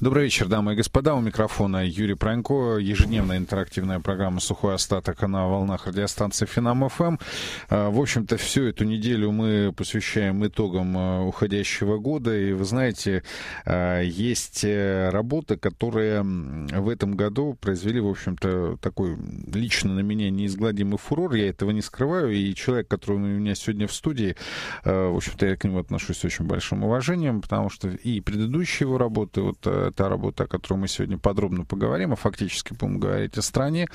Добрый вечер, дамы и господа. У микрофона Юрий Пронько. Ежедневная интерактивная программа «Сухой остаток» на волнах радиостанции «Финам-ФМ». А, в общем-то, всю эту неделю мы посвящаем итогам а, уходящего года. И вы знаете, а, есть э, работы, которые в этом году произвели, в общем-то, такой лично на меня неизгладимый фурор. Я этого не скрываю. И человек, который у меня сегодня в студии, в общем-то, я к нему отношусь с очень большим уважением, потому что и предыдущие его работы, вот та работа, о которой мы сегодня подробно поговорим, а фактически будем говорить о стране,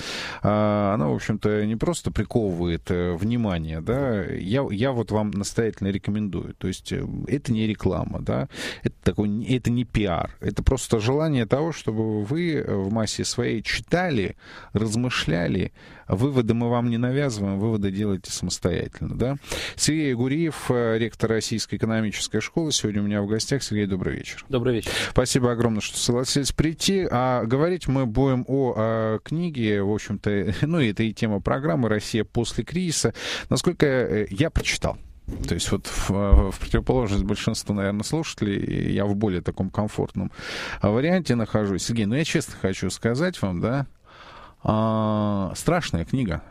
а, она, в общем-то, не просто приковывает э, внимание, да, я, я вот вам настоятельно рекомендую, то есть э, это не реклама, да, это, такой, это не пиар, это просто желание того, чтобы вы э, в массе своей читали, размышляли, выводы мы вам не навязываем, выводы делайте самостоятельно, да. Сергей Гуриев, ректор Российской экономической школы, сегодня у меня в гостях. Сергей, добрый вечер. Добрый вечер. Спасибо огромное, что согласились прийти. А говорить мы будем о, о а, книге, в общем-то, ну, это и тема программы «Россия после кризиса». Насколько э, я прочитал, то есть вот в, а, в противоположность большинству, наверное, слушателей, я в более таком комфортном а, варианте нахожусь. Сергей, ну я честно хочу сказать вам, да, а, страшная книга.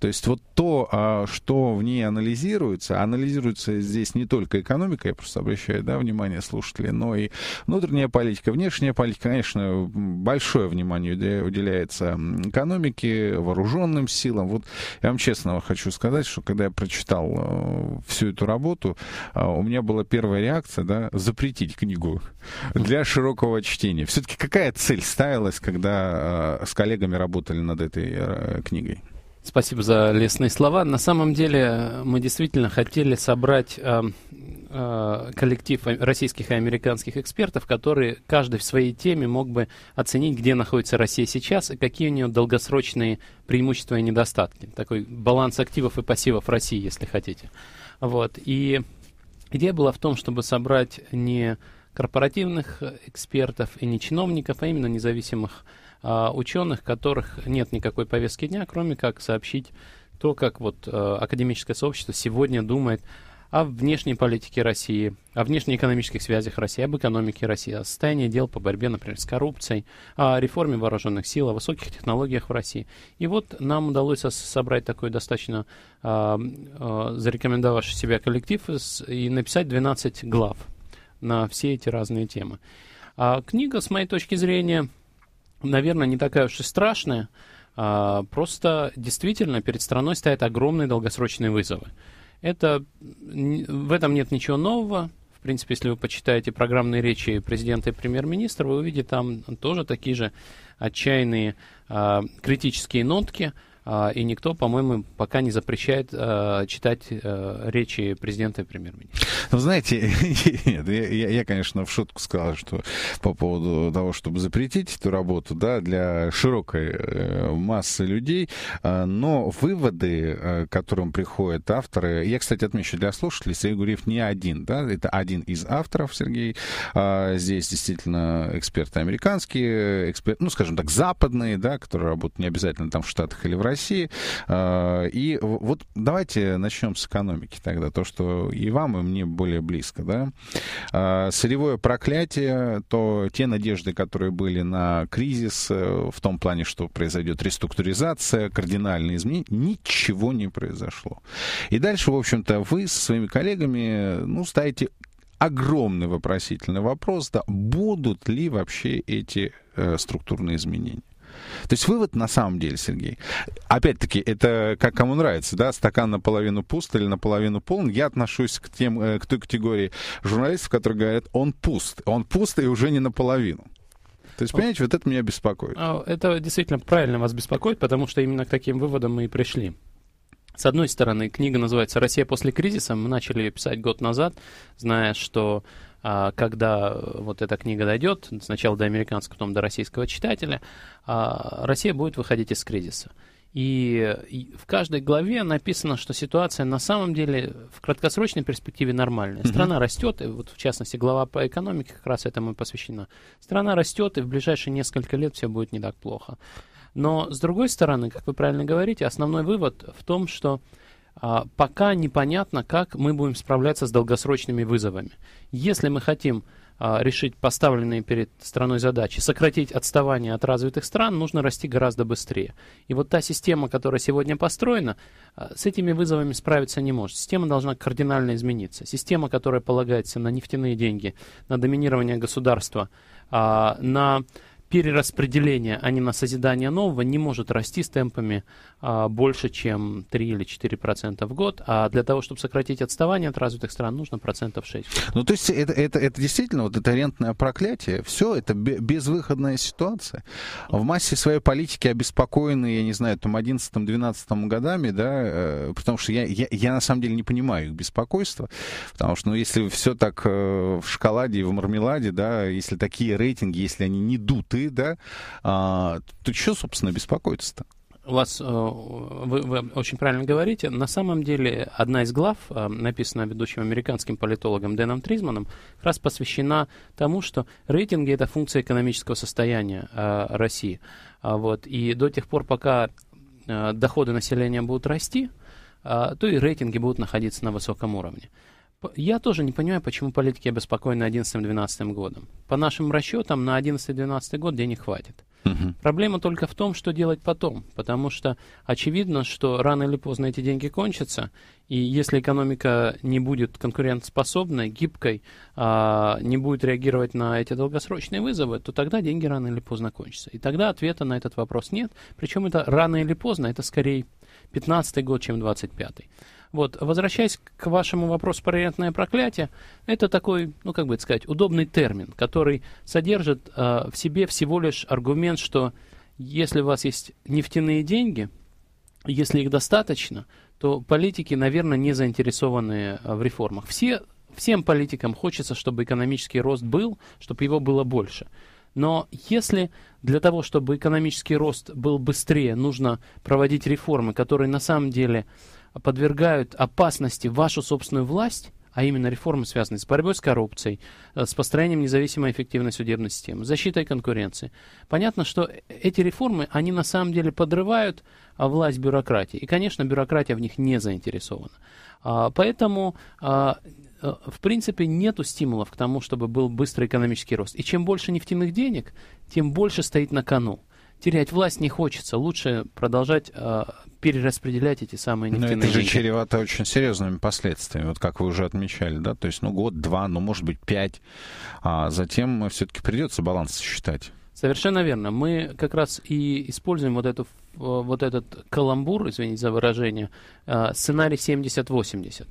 То есть вот то, а, что в ней анализируется, анализируется здесь не только экономика, я просто обращаю да, внимание слушателей, но и внутренняя политика, внешняя политика, конечно, большое внимание уделяется экономике, вооруженным силам. Вот я вам честно хочу сказать, что когда я прочитал э, всю эту работу, а, у меня была первая реакция, да, запретить книгу для широкого чтения. Все-таки какая цель ставилась, когда а, с коллегами работали над этой э, книгой? Спасибо за лестные слова. На самом деле мы действительно хотели собрать э, э, коллектив российских и американских экспертов, которые каждый в своей теме мог бы оценить, где находится Россия сейчас и какие у нее долгосрочные преимущества и недостатки. Такой баланс активов и пассивов России, если хотите. Вот. И идея была в том, чтобы собрать не корпоративных э, экспертов и не чиновников, а именно независимых экспертов а, ученых, которых нет никакой повестки дня, кроме как сообщить то, как вот э, академическое сообщество сегодня думает о внешней политике России, о внешнеэкономических связях России, об экономике России, о состоянии дел по борьбе, например, с коррупцией, о реформе вооруженных сил, о высоких технологиях в России. И вот нам удалось собрать такой достаточно э, э, зарекомендовавший себя коллектив и написать 12 глав на все эти разные темы. А книга, с моей точки зрения, наверное, не такая уж и страшная. А, просто действительно перед страной стоят огромные долгосрочные вызовы. Это, в этом нет ничего нового. В принципе, если вы почитаете программные речи президента и премьер-министра, вы увидите там тоже такие же отчаянные а, критические нотки – а, и никто, по-моему, пока не запрещает э, читать э, речи президента и премьер-министра. Ну, знаете, нет, я, я, я, конечно, в шутку сказал, что по поводу того, чтобы запретить эту работу, да, для широкой э, массы людей, но выводы, к которым приходят авторы, я, кстати, отмечу для слушателей, Сергей Гуриев не один, да, это один из авторов, Сергей, а, здесь действительно эксперты американские, эксперты, ну, скажем так, западные, да, которые работают не обязательно там в Штатах или в России, России. А, и вот давайте начнем с экономики тогда, то, что и вам, и мне более близко, да. А, сырьевое проклятие, то те надежды, которые были на кризис, э, в том плане, что произойдет реструктуризация, кардинальные изменения, ничего не произошло. И дальше, в общем-то, вы со своими коллегами, ну, ставите огромный вопросительный вопрос, да, будут ли вообще эти э, структурные изменения. То есть вывод на самом деле, Сергей, опять-таки, это как кому нравится, да, стакан наполовину пуст или наполовину полон. Я отношусь к, тем, э, к той категории журналистов, которые говорят, он пуст, он пуст и уже не наполовину. То есть, понимаете, вот это меня беспокоит. А, это действительно правильно вас беспокоит, потому что именно к таким выводам мы и пришли. С одной стороны, книга называется «Россия после кризиса». Мы начали ее писать год назад, зная, что а, когда э, вот эта книга дойдет, сначала до американского, потом до российского читателя, а, Россия будет выходить из кризиса. И в каждой главе написано, что ситуация на самом деле в краткосрочной перспективе нормальная. Страна растет, и вот в частности глава по экономике как раз этому и посвящена. Страна растет, и в ближайшие несколько лет все будет не так плохо. Но с другой стороны, как вы правильно говорите, основной вывод в том, что а, пока непонятно, как мы будем справляться с долгосрочными вызовами. Если мы хотим а, решить поставленные перед страной задачи, сократить отставание от развитых стран, нужно расти гораздо быстрее. И вот та система, которая сегодня построена, а, с этими вызовами справиться не может. Система должна кардинально измениться. Система, которая полагается на нефтяные деньги, на доминирование государства, на перераспределение, а не на созидание нового, не может расти с темпами а, больше, чем 3 или 4 процента в год. А для того, чтобы сократить отставание от развитых стран, нужно процентов 6. Ну, то есть это, это, это действительно вот это рентное проклятие. Все это безвыходная ситуация. В массе своей политики обеспокоены, я не знаю, там 11-12 годами, да, э, потому что я, я, я на самом деле не понимаю их беспокойство, потому что, ну, если все так э, в шоколаде и в мармеладе, да, если такие рейтинги, если они не дуты суды, да. А, то что, собственно, беспокоиться-то? у вас, э, вы, вы очень правильно говорите. На самом деле, одна из глав, э, написанная ведущим американским политологом Дэном Тризманом, как раз посвящена тому, что рейтинги – это функция экономического состояния э, России. А вот. И до тех пор, пока доходы населения будут расти, то и рейтинги будут находиться на высоком уровне. Я тоже не понимаю, почему политики обеспокоены 2011-2012 годом. По нашим расчетам, на 2011-2012 год денег хватит. Угу. Проблема только в том, что делать потом, потому что очевидно, что рано или поздно эти деньги кончатся, и если экономика не будет конкурентоспособной, гибкой, а, не будет реагировать на эти долгосрочные вызовы, то тогда деньги рано или поздно кончатся. И тогда ответа на этот вопрос нет, причем это рано или поздно, это скорее 15 год, чем 25 -й. Вот, возвращаясь к вашему вопросу про рентное проклятие, это такой, ну, как бы это сказать, удобный термин, который содержит э, в себе всего лишь аргумент, что если у вас есть нефтяные деньги, если их достаточно, то политики, наверное, не заинтересованы э, в реформах. Все, всем политикам хочется, чтобы экономический рост был, чтобы его было больше. Но если для того, чтобы экономический рост был быстрее, нужно проводить реформы, которые на самом деле подвергают опасности вашу собственную власть, а именно реформы, связанные с борьбой с коррупцией, э, с построением независимой эффективной судебной системы, защитой конкуренции. Понятно, что эти реформы, они на самом деле подрывают а, власть бюрократии. И, конечно, бюрократия в них не заинтересована. А, поэтому, а, э, в принципе, нет стимулов к тому, чтобы был быстрый экономический рост. И чем больше нефтяных денег, тем больше стоит на кону терять власть не хочется. Лучше продолжать э, перераспределять эти самые нефтяные Но это деньги. же чревато очень серьезными последствиями, вот как вы уже отмечали, да? То есть, ну, год, два, ну, может быть, пять. А затем все-таки придется баланс считать. Совершенно верно. Мы как раз и используем вот, эту, э, вот этот каламбур, извините за выражение, э, сценарий 70-80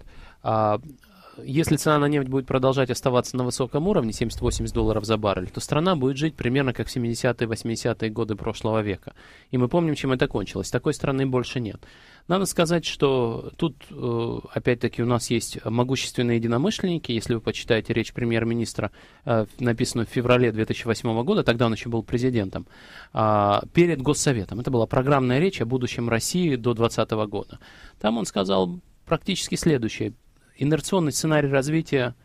если цена на нефть будет продолжать оставаться на высоком уровне, 70-80 долларов за баррель, то страна будет жить примерно как в 70-80-е годы прошлого века. И мы помним, чем это кончилось. Такой страны больше нет. Надо сказать, что тут, э, опять-таки, у нас есть могущественные единомышленники. Если вы почитаете речь премьер-министра, э, написанную в феврале 2008 года, тогда он еще был президентом, а, перед Госсоветом. Это была программная речь о будущем России до 2020 года. Там он сказал практически следующее инерционный сценарий развития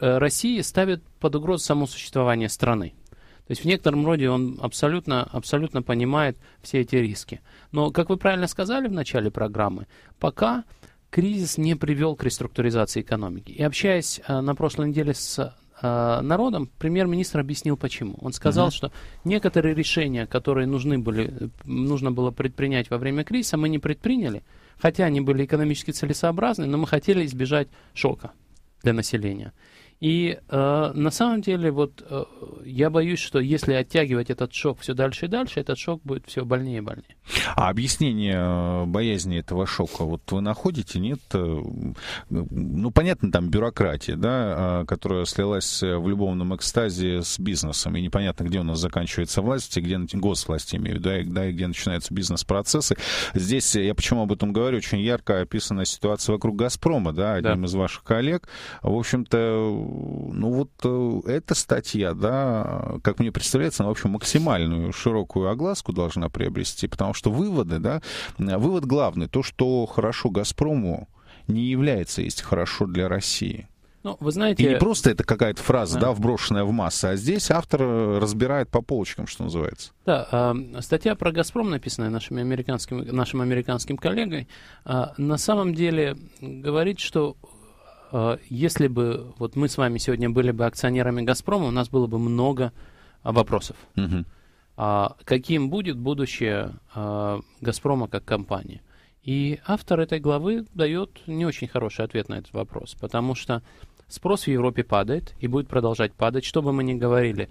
э, России ставит под угрозу само существование страны. То есть в некотором роде он абсолютно, абсолютно понимает все эти риски. Но, как вы правильно сказали в начале программы, пока кризис не привел к реструктуризации экономики. И общаясь э, на прошлой неделе с э, народом, премьер-министр объяснил почему. Он сказал, uh-huh. что некоторые решения, которые нужны были, нужно было предпринять во время кризиса, мы не предприняли, Хотя они были экономически целесообразны, но мы хотели избежать шока для населения. И э, на самом деле, вот э, я боюсь, что если оттягивать этот шок все дальше и дальше, этот шок будет все больнее и больнее. А объяснение э, боязни этого шока, вот вы находите, нет? Э, ну, понятно, там бюрократия, да, э, которая слилась в любовном экстазе с бизнесом, и непонятно, где у нас заканчивается власть, и где госвласть, имею в виду, да, и, где начинаются бизнес-процессы. Здесь, я почему об этом говорю, очень ярко описана ситуация вокруг «Газпрома», да, одним да. из ваших коллег. В общем-то, ну вот э, эта статья, да, как мне представляется, она, в общем, максимальную широкую огласку должна приобрести, потому что выводы, да, вывод главный, то, что хорошо «Газпрому», не является есть хорошо для России. Ну, вы знаете... И не просто это какая-то фраза, да. да, вброшенная в массы, а здесь автор э, разбирает по полочкам, что называется. Да, э, статья про «Газпром», написанная нашим американским, нашим американским коллегой, э, на самом деле говорит, что Э, если бы вот мы с вами сегодня были бы акционерами Газпрома, у нас было бы много а, вопросов. Угу. А каким будет будущее а, Газпрома как компании? И автор этой главы дает не очень хороший ответ на этот вопрос, потому что спрос в Европе падает и будет продолжать падать, что бы мы ни говорили.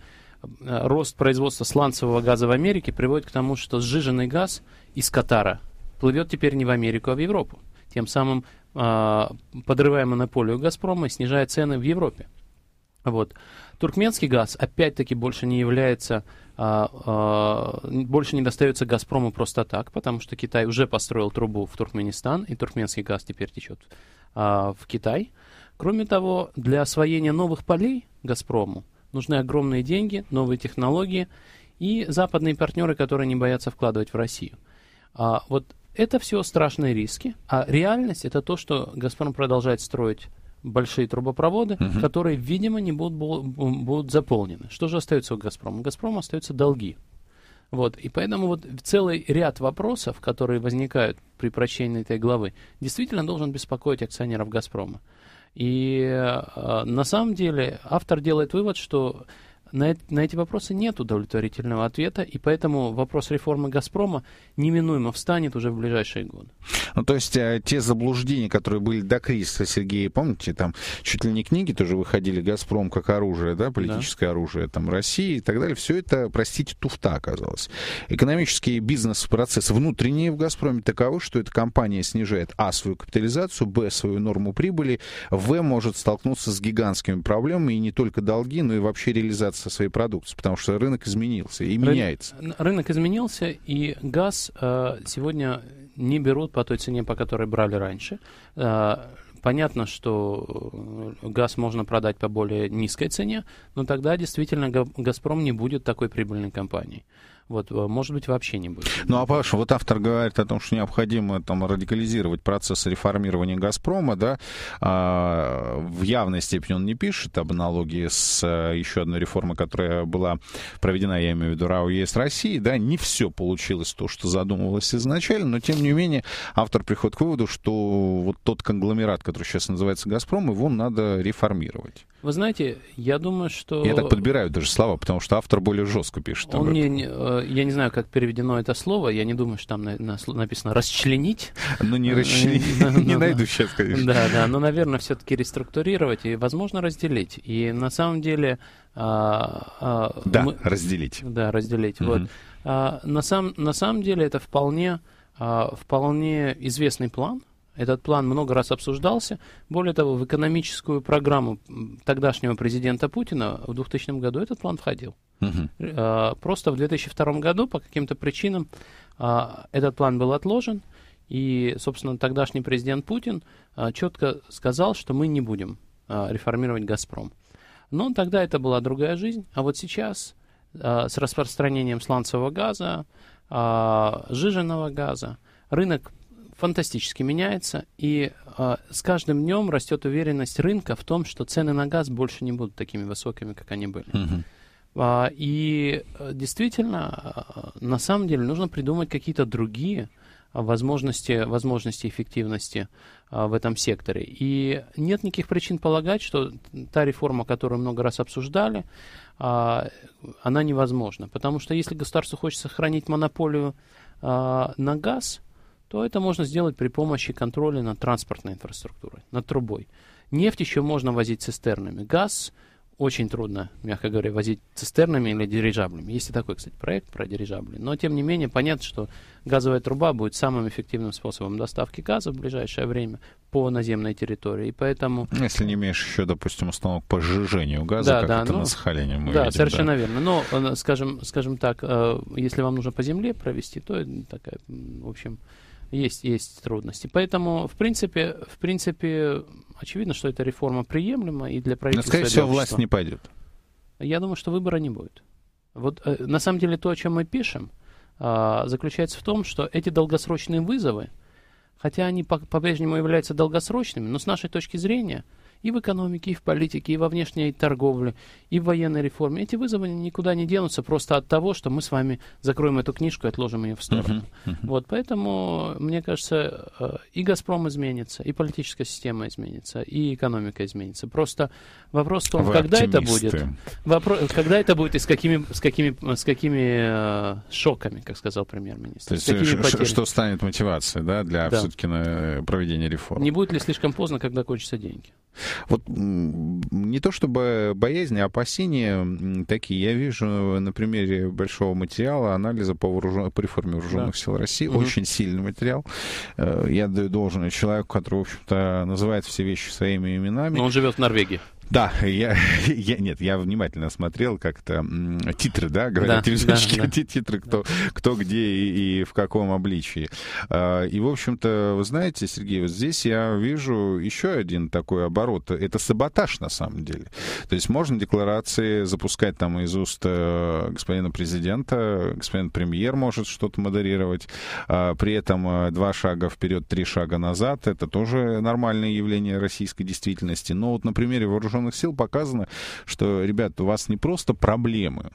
Э, рост производства сланцевого газа в Америке приводит к тому, что сжиженный газ из Катара плывет теперь не в Америку, а в Европу тем самым а, подрывая монополию «Газпрома» и снижая цены в Европе. Вот. Туркменский газ опять-таки больше не является, а, а, больше не достается Газпрому просто так, потому что Китай уже построил трубу в Туркменистан, и туркменский газ теперь течет а, в Китай. Кроме того, для освоения новых полей Газпрому нужны огромные деньги, новые технологии и западные партнеры, которые не боятся вкладывать в Россию. А, вот это все страшные риски, а реальность это то, что Газпром продолжает строить большие трубопроводы, угу. которые, видимо, не будут, будут заполнены. Что же остается у Газпрома? У Газпрома остаются долги. Вот, и поэтому вот целый ряд вопросов, которые возникают при прочтении этой главы, действительно должен беспокоить акционеров «Газпрома». И э, на самом деле автор делает вывод, что на, на эти вопросы нет удовлетворительного ответа, и поэтому вопрос реформы «Газпрома» неминуемо встанет уже в ближайшие годы. Ну, то есть э, те заблуждения, которые были до кризиса, Сергей, помните, там чуть ли не книги тоже выходили «Газпром как оружие», да, политическое да. оружие там России и так далее, все это, простите, туфта оказалось. Экономический бизнес-процесс внутренний в «Газпроме» таковы, что эта компания снижает а. свою капитализацию, б. свою норму прибыли, в. может столкнуться с гигантскими проблемами, и не только долги, но и вообще реализация со своей продукцией, потому что рынок изменился и меняется. Рынок изменился, и газ э, сегодня не берут по той цене, по которой брали раньше. Э, понятно, что э, газ можно продать по более низкой цене, но тогда действительно «Газпром» не будет такой прибыльной компанией. Вот, э, может быть, вообще не будет. Ну, а Паша, вот автор говорит о том, что необходимо там радикализировать процесс реформирования «Газпрома», да, а, в явной степени он не пишет об аналогии с э, еще одной реформой, которая была проведена, я имею в виду РАО ЕС России, да, не все получилось то, что задумывалось изначально, но, тем не менее, автор приходит к выводу, что вот тот конгломерат, который сейчас называется «Газпром», его надо реформировать. Вы знаете, я думаю, что... Я так подбираю даже слова, потому что автор более жестко пишет. Он не, не, э, я не знаю, как переведено это слово. Я не думаю, что там на, на, написано «расчленить». Ну, не э, расчленить. Ну, ну, не ну, найду сейчас, конечно. Да, да. Но, наверное, все-таки реструктурировать и, возможно, разделить. И на самом деле... А, а, да, разделить. Да, разделить. Вот. А, на самом деле это вполне вполне известный план, этот план много раз обсуждался. Более того, в экономическую программу тогдашнего президента Путина в 2000 году этот план входил. Угу. Просто в 2002 году по каким-то причинам а, этот план был отложен. И, собственно, тогдашний президент Путин а, четко сказал, что мы не будем а, реформировать «Газпром». Но тогда это была другая жизнь. А вот сейчас с распространением сланцевого газа, жиженного газа, рынок фантастически меняется, и э, с каждым днем растет уверенность рынка в том, что цены на газ больше не будут такими высокими, как они были. Угу. А, и э, действительно, э, на самом деле, нужно придумать какие-то другие возможности, возможности эффективности а, в этом секторе. И нет никаких причин полагать, что та реформа, которую много раз обсуждали, а, она невозможна. Потому что если государство хочет сохранить монополию а, на газ, то это можно сделать при помощи контроля над транспортной инфраструктурой, над трубой. Нефть еще можно возить цистернами. Газ очень трудно, мягко говоря, возить цистернами или дирижаблями. Есть и такой, кстати, проект про дирижабли. Но, тем не менее, понятно, что газовая труба будет самым эффективным способом доставки газа в ближайшее время по наземной территории. И поэтому... Ну, если не имеешь еще, допустим, установок по сжижению газа, да, как да, это ну, на Сахалине мы Да, видим, совершенно да. верно. Но, э, скажем, скажем так, э, если вам нужно по земле провести, то такая, в общем, есть, есть трудности. Поэтому, в принципе, в принципе, очевидно, что эта реформа приемлема и для правительства. Но, скорее всего, власть не пойдет. Я думаю, что выбора не будет. Вот э, на самом деле то, о чем мы пишем, э, заключается в том, что эти долгосрочные вызовы, хотя они по- по-прежнему являются долгосрочными, но с нашей точки зрения – и в экономике, и в политике, и во внешней торговле, и в военной реформе. Эти вызовы никуда не денутся просто от того, что мы с вами закроем эту книжку и отложим ее в сторону. Uh-huh, uh-huh. Вот, поэтому, мне кажется, э, и «Газпром» изменится, и политическая система изменится, и экономика изменится. Просто вопрос в том, Вы когда оптимисты. это будет. Вопрос, когда это будет и с какими, с какими, с какими э, шоками, как сказал премьер-министр. То есть, э, что станет мотивацией да, для да. все-таки э, проведения реформ. Не будет ли слишком поздно, когда кончатся деньги? Вот не то чтобы боязнь, а опасения такие. Я вижу на примере большого материала анализа по вооружен... при форме вооруженных да. сил России. Угу. Очень сильный материал. Э, я должен должное человеку, который, в общем-то, называет все вещи своими именами. Но он живет в Норвегии. Да, я, я нет, я внимательно смотрел как-то титры, да, говорят да, телевизионщики, да, да. титры, кто, кто где и, и в каком обличии. А, и, в общем-то, вы знаете, Сергей, вот здесь я вижу еще один такой оборот. Это саботаж, на самом деле. То есть можно декларации запускать там из уст э, господина президента, господин премьер может что-то модерировать, а при этом э, два шага вперед, три шага назад. Это тоже нормальное явление российской действительности. Но вот на примере вооруженных вооруженных сил показано, что, ребят, у вас не просто проблемы,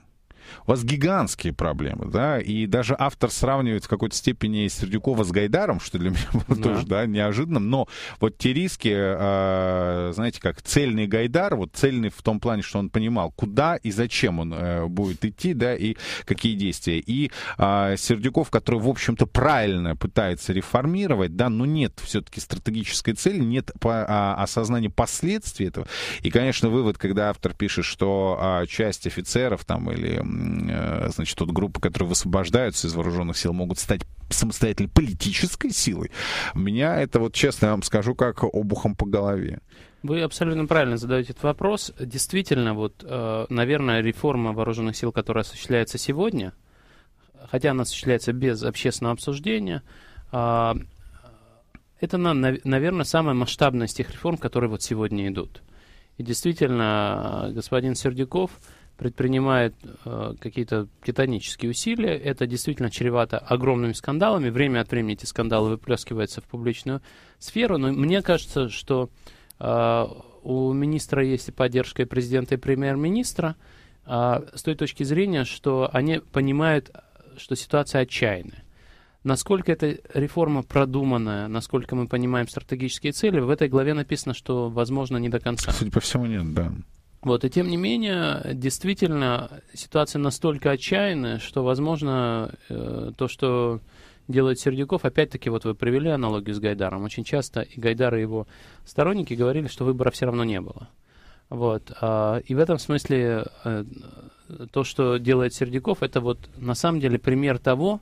у вас гигантские проблемы, да, и даже автор сравнивает в какой-то степени Сердюкова с Гайдаром, что для меня было да. тоже, да, неожиданным, но вот те риски, э, знаете, как цельный Гайдар, вот цельный в том плане, что он понимал, куда и зачем он э, будет идти, да, и какие действия. И э, Сердюков, который, в общем-то, правильно пытается реформировать, да, но нет все-таки стратегической цели, нет по, а, осознания последствий этого. И, конечно, вывод, когда автор пишет, что а, часть офицеров там или Э, значит, от группы, которые высвобождаются из вооруженных сил, могут стать самостоятельной политической силой, меня это, вот честно я вам скажу, как обухом по голове. Вы абсолютно правильно задаете этот вопрос. Действительно, вот, э, наверное, реформа вооруженных сил, которая осуществляется сегодня, хотя она осуществляется без общественного обсуждения, а, это, наверное, самая масштабная из тех реформ, которые вот сегодня идут. И действительно, э, господин Сердюков предпринимает э, какие-то титанические усилия. Это действительно чревато огромными скандалами. Время от времени эти скандалы выплескиваются в публичную сферу. Но мне кажется, что э, у министра есть и поддержка и президента, и премьер-министра э, с той точки зрения, что они понимают, что ситуация отчаянная. Насколько эта реформа продуманная, насколько мы понимаем стратегические цели, в этой главе написано, что, возможно, не до конца. Судя по всему, нет, да. Вот, и тем не менее, действительно, ситуация настолько отчаянная, что, возможно, э, то, что делает Сердюков, опять-таки, вот вы привели аналогию с Гайдаром, очень часто и Гайдар, и его сторонники говорили, что выбора все равно не было. Вот, э, и в этом смысле э, то, что делает Сердюков, это вот на самом деле пример того,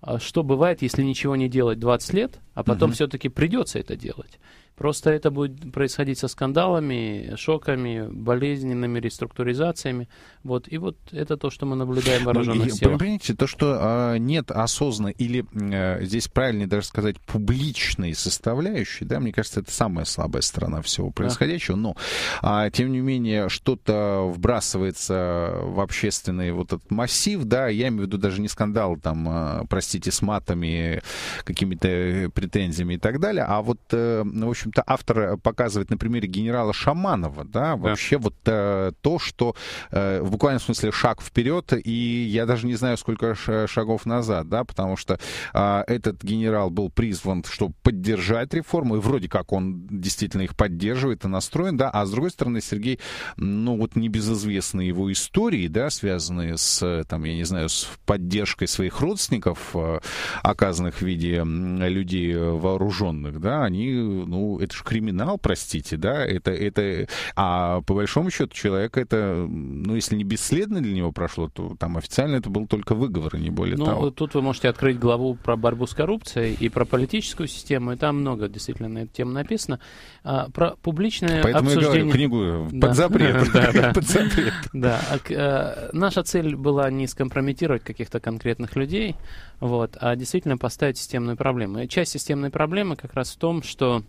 а, что бывает, если ничего не делать 20 лет, а потом угу. все-таки придется это делать. Просто это будет происходить со скандалами, шоками, болезненными реструктуризациями. Вот. И вот это то, что мы наблюдаем в ну, вооруженных силах. Понимаете, то, что а, нет осознанно или а, здесь правильнее даже сказать публичной составляющей, да, мне кажется, это самая слабая сторона всего происходящего. Да. Но, а, тем не менее, что-то вбрасывается в общественный вот этот массив, да, я имею в виду даже не скандал, там, а, простите, с матами, какими-то э, претензиями и так далее, а вот, э, ну, в общем, общем-то, автор э, показывает на примере генерала Шаманова, да, вообще да. вот э, то, что э, в буквальном смысле шаг вперед, и я даже не знаю, сколько шагов назад, да, потому что э, этот генерал был призван, чтобы поддержать реформу, и вроде как он действительно их поддерживает и настроен, да, а с другой стороны, Сергей, ну вот небезызвестны его истории, да, связанные с, там, я не знаю, с поддержкой своих родственников, э, оказанных в виде людей э, вооруженных, да, они, ну, ну, это же криминал, простите, да, это, это, а по большому счету человек это, ну, если не бесследно для него прошло, то там официально это был только выговор, и а не более ну, того. Ну, тут вы можете открыть главу про борьбу с коррупцией и про политическую систему, и там много действительно на эту тему написано. А, про публичное Поэтому обсуждение... я говорю, книгу под запрет. Под запрет. Да, а э, наша цель была не скомпрометировать каких-то конкретных людей, вот, а действительно поставить системную проблему. И часть системной проблемы как раз в том, что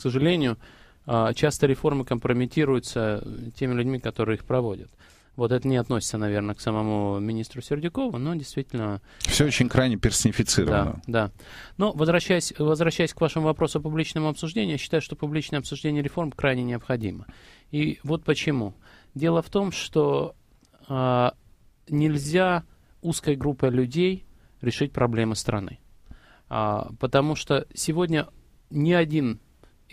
к сожалению, а, часто реформы компрометируются теми людьми, которые их проводят. Вот это не относится, наверное, к самому министру Сердюкову, но действительно... Все очень крайне персонифицировано. Да, да. Но возвращаясь, возвращаясь к вашему вопросу о публичном обсуждении, я считаю, что публичное обсуждение реформ крайне необходимо. И вот почему. Дело в том, что э, нельзя узкой группой людей решить проблемы страны. Э, потому что сегодня ни один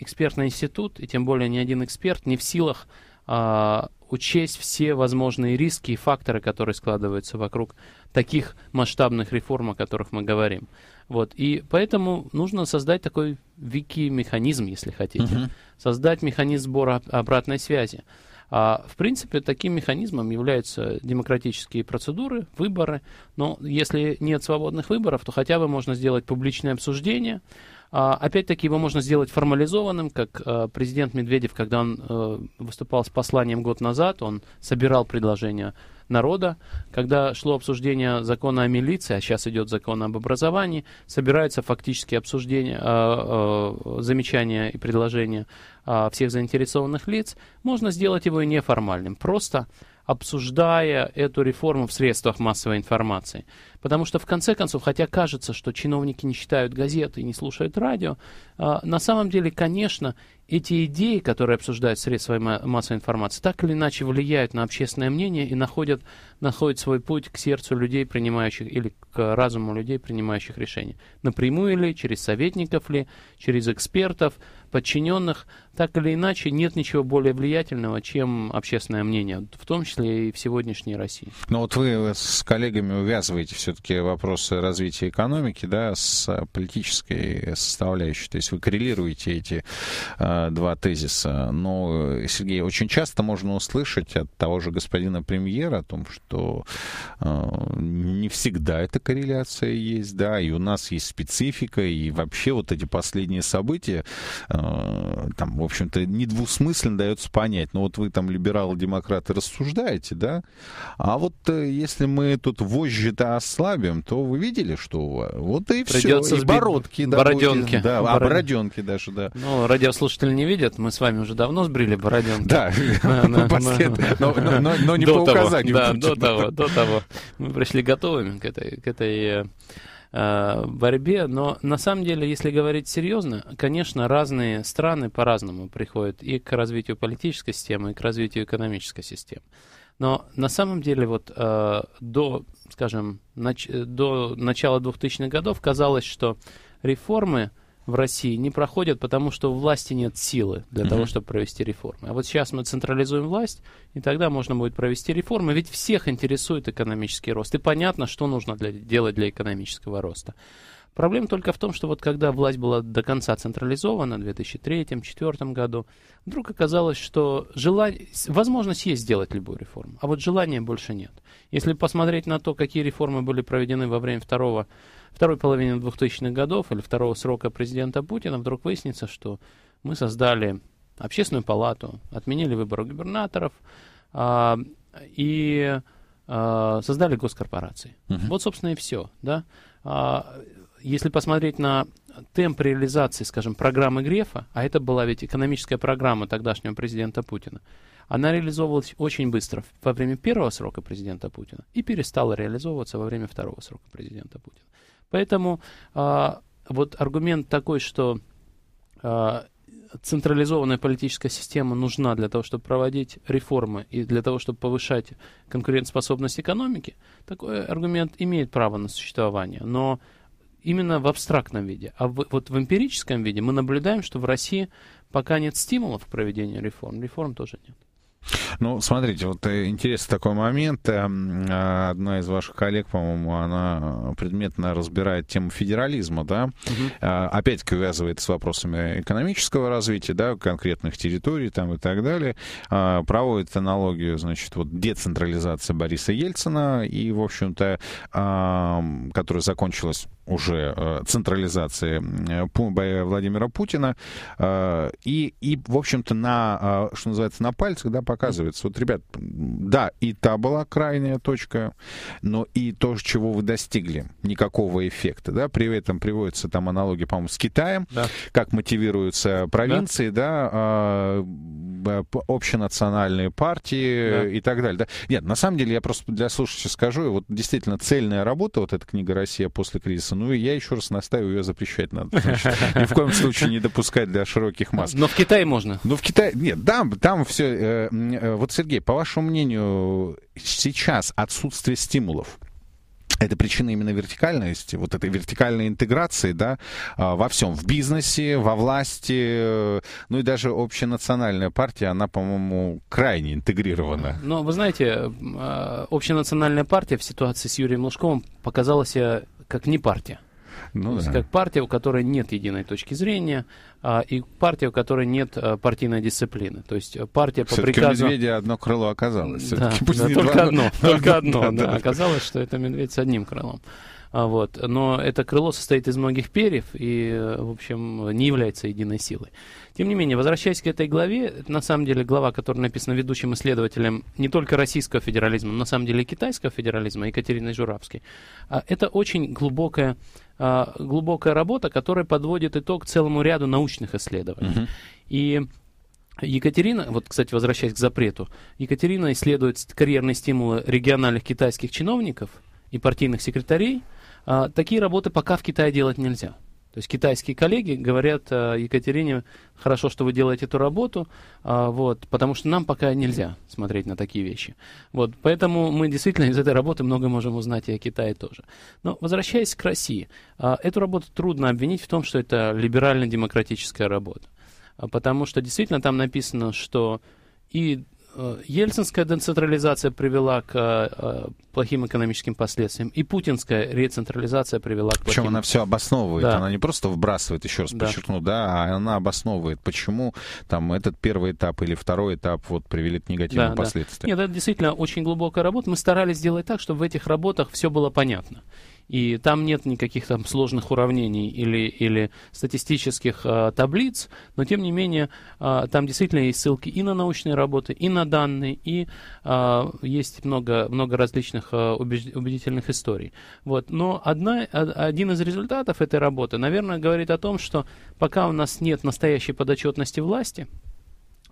экспертный институт, и тем более ни один эксперт не в силах а, учесть все возможные риски и факторы, которые складываются вокруг таких масштабных реформ, о которых мы говорим. Вот. И поэтому нужно создать такой вики-механизм, если хотите. Uh-huh. Создать механизм сбора обратной связи. А, в принципе, таким механизмом являются демократические процедуры, выборы. Но если нет свободных выборов, то хотя бы можно сделать публичное обсуждение, а, опять-таки его можно сделать формализованным, как а, президент Медведев, когда он э, выступал с посланием год назад, он собирал предложения народа. Когда шло обсуждение закона о милиции, а сейчас идет закон об образовании, собираются фактически обсуждения, а, замечания и предложения всех заинтересованных лиц. Можно сделать его и неформальным, просто обсуждая эту реформу в средствах массовой информации. Потому что, в конце концов, хотя кажется, что чиновники не читают газеты и не слушают радио, а, на самом деле, конечно, эти идеи, которые обсуждают средства массовой информации, так или иначе влияют на общественное мнение и находят, находят свой путь к сердцу людей, принимающих, или к разуму людей, принимающих решения. Напрямую ли, через советников ли, через экспертов, подчиненных, так или иначе нет ничего более влиятельного, чем общественное мнение, в том числе и в сегодняшней России. Но ну, вот вы с коллегами увязываете все все-таки вопросы развития экономики, да, с политической составляющей. То есть вы коррелируете эти э, два тезиса. Но, Сергей, очень часто можно услышать от того же господина премьера о том, что э, не всегда эта корреляция есть, да, и у нас есть специфика, и вообще вот эти последние события, э, там, в общем-то, недвусмысленно дается понять. Но ну, вот вы там либералы-демократы рассуждаете, да, а вот э, если мы тут вожжи-то ослабим, то вы видели, что вот и Придется все. И сбить... бородки. Да, бороденки. да, Бород... бороденки даже, да. Ну, радиослушатели не видят, мы с вами уже давно сбрили бороденки. Да, но не по указанию Да, до типа. того, до того. Мы пришли готовыми к этой к этой э, э, борьбе, но на самом деле, если говорить серьезно, конечно, разные страны по-разному приходят и к развитию политической системы, и к развитию экономической системы. Но на самом деле вот э, до, скажем, нач- до начала 2000-х годов казалось, что реформы в России не проходят, потому что у власти нет силы для uh-huh. того, чтобы провести реформы. А вот сейчас мы централизуем власть, и тогда можно будет провести реформы, ведь всех интересует экономический рост. И понятно, что нужно для, делать для экономического роста. Проблема только в том, что вот когда власть была до конца централизована в 2003-2004 году, вдруг оказалось, что желание, возможность есть сделать любую реформу, а вот желания больше нет. Если посмотреть на то, какие реформы были проведены во время второго, второй половины 2000-х годов или второго срока президента Путина, вдруг выяснится, что мы создали общественную палату, отменили выборы губернаторов а, и а, создали госкорпорации. Uh-huh. Вот, собственно, и все. Да? А, если посмотреть на темп реализации, скажем, программы Грефа, а это была ведь экономическая программа тогдашнего президента Путина, она реализовывалась очень быстро во время первого срока президента Путина и перестала реализовываться во время второго срока президента Путина. Поэтому э, вот аргумент такой, что э, централизованная политическая система нужна для того, чтобы проводить реформы и для того, чтобы повышать конкурентоспособность экономики, такой аргумент имеет право на существование. Но именно в абстрактном виде. А в, вот в эмпирическом виде мы наблюдаем, что в России пока нет стимулов к проведению реформ. Реформ тоже нет. Ну, смотрите, вот э, интересный такой момент. Э, э, одна из ваших коллег, по-моему, она предметно разбирает тему федерализма, да? Угу. Опять-таки увязывает с вопросами экономического развития, да, конкретных территорий там и так далее. А, проводит аналогию, значит, вот децентрализация Бориса Ельцина и, в общем-то, а, которая закончилась уже э, централизации Владимира Путина. Э, и, и в общем-то, на, э, что называется, на пальцах да, показывается. Вот, ребят, да, и та была крайняя точка, но и то, чего вы достигли, никакого эффекта. Да? При этом приводятся там аналогии по-моему, с Китаем, да. как мотивируются провинции, да, да общенациональные партии да. и так далее. Да? Нет, на самом деле, я просто для слушателей скажу, вот действительно цельная работа, вот эта книга «Россия после кризиса ну и я еще раз настаиваю, ее запрещать надо. Значит, ни в коем случае не допускать для широких масс. Но в Китае можно. Ну в Китае, нет, там, там э, все... Э, вот, Сергей, по вашему мнению, сейчас отсутствие стимулов, это причина именно вертикальности, вот этой вертикальной интеграции, да, а, во всем, в бизнесе, во власти, э, ну и даже общенациональная партия, она, по-моему, крайне интегрирована. Но вы знаете, а, общенациональная партия в ситуации с Юрием Лужковым показалась как не партия. Ну, То да. как партия, у которой нет единой точки зрения, а, и партия, у которой нет а, партийной дисциплины. То есть партия по приказу... медведя одно крыло оказалось. Да, да, только два, одно, только одно. Да, да, да. Оказалось, что это медведь с одним крылом. А, вот. Но это крыло состоит из многих перьев и, э, в общем, не является единой силой. Тем не менее, возвращаясь к этой главе, это на самом деле глава, которая написана ведущим исследователем не только российского федерализма, но на самом деле и китайского федерализма Екатериной Журавской, а, это очень глубокая а, глубокая работа, которая подводит итог целому ряду научных исследований. uh И Екатерина, вот, кстати, возвращаясь к запрету, Екатерина исследует карьерные стимулы региональных китайских чиновников и партийных секретарей – а, такие работы пока в Китае делать нельзя. То есть китайские коллеги говорят а, Екатерине, хорошо, что вы делаете эту работу, а, вот, потому что нам пока нельзя смотреть на такие вещи. Вот, поэтому мы действительно из этой работы много можем узнать и о Китае тоже. Но возвращаясь к России, эту работу трудно обвинить в том, что это либерально-демократическая работа. Потому что действительно там написано, что и Э, ельцинская децентрализация привела к э, э, плохим экономическим последствиям, и путинская рецентрализация привела к плохим... Причем она все обосновывает, да. она не просто вбрасывает, еще раз да. подчеркну, да, а она обосновывает, почему там этот первый этап или второй этап вот привели к негативным да, последствиям. Да. Нет, это действительно очень глубокая работа. Мы старались сделать так, чтобы в этих работах все было понятно и там нет никаких там сложных уравнений или, или статистических э, таблиц, но тем не менее э, там действительно есть ссылки и на научные работы, и на данные, и э, есть много, много различных э, убедительных историй. Вот. Но одна, один из результатов этой работы, наверное, говорит о том, что пока у нас нет настоящей подотчетности власти,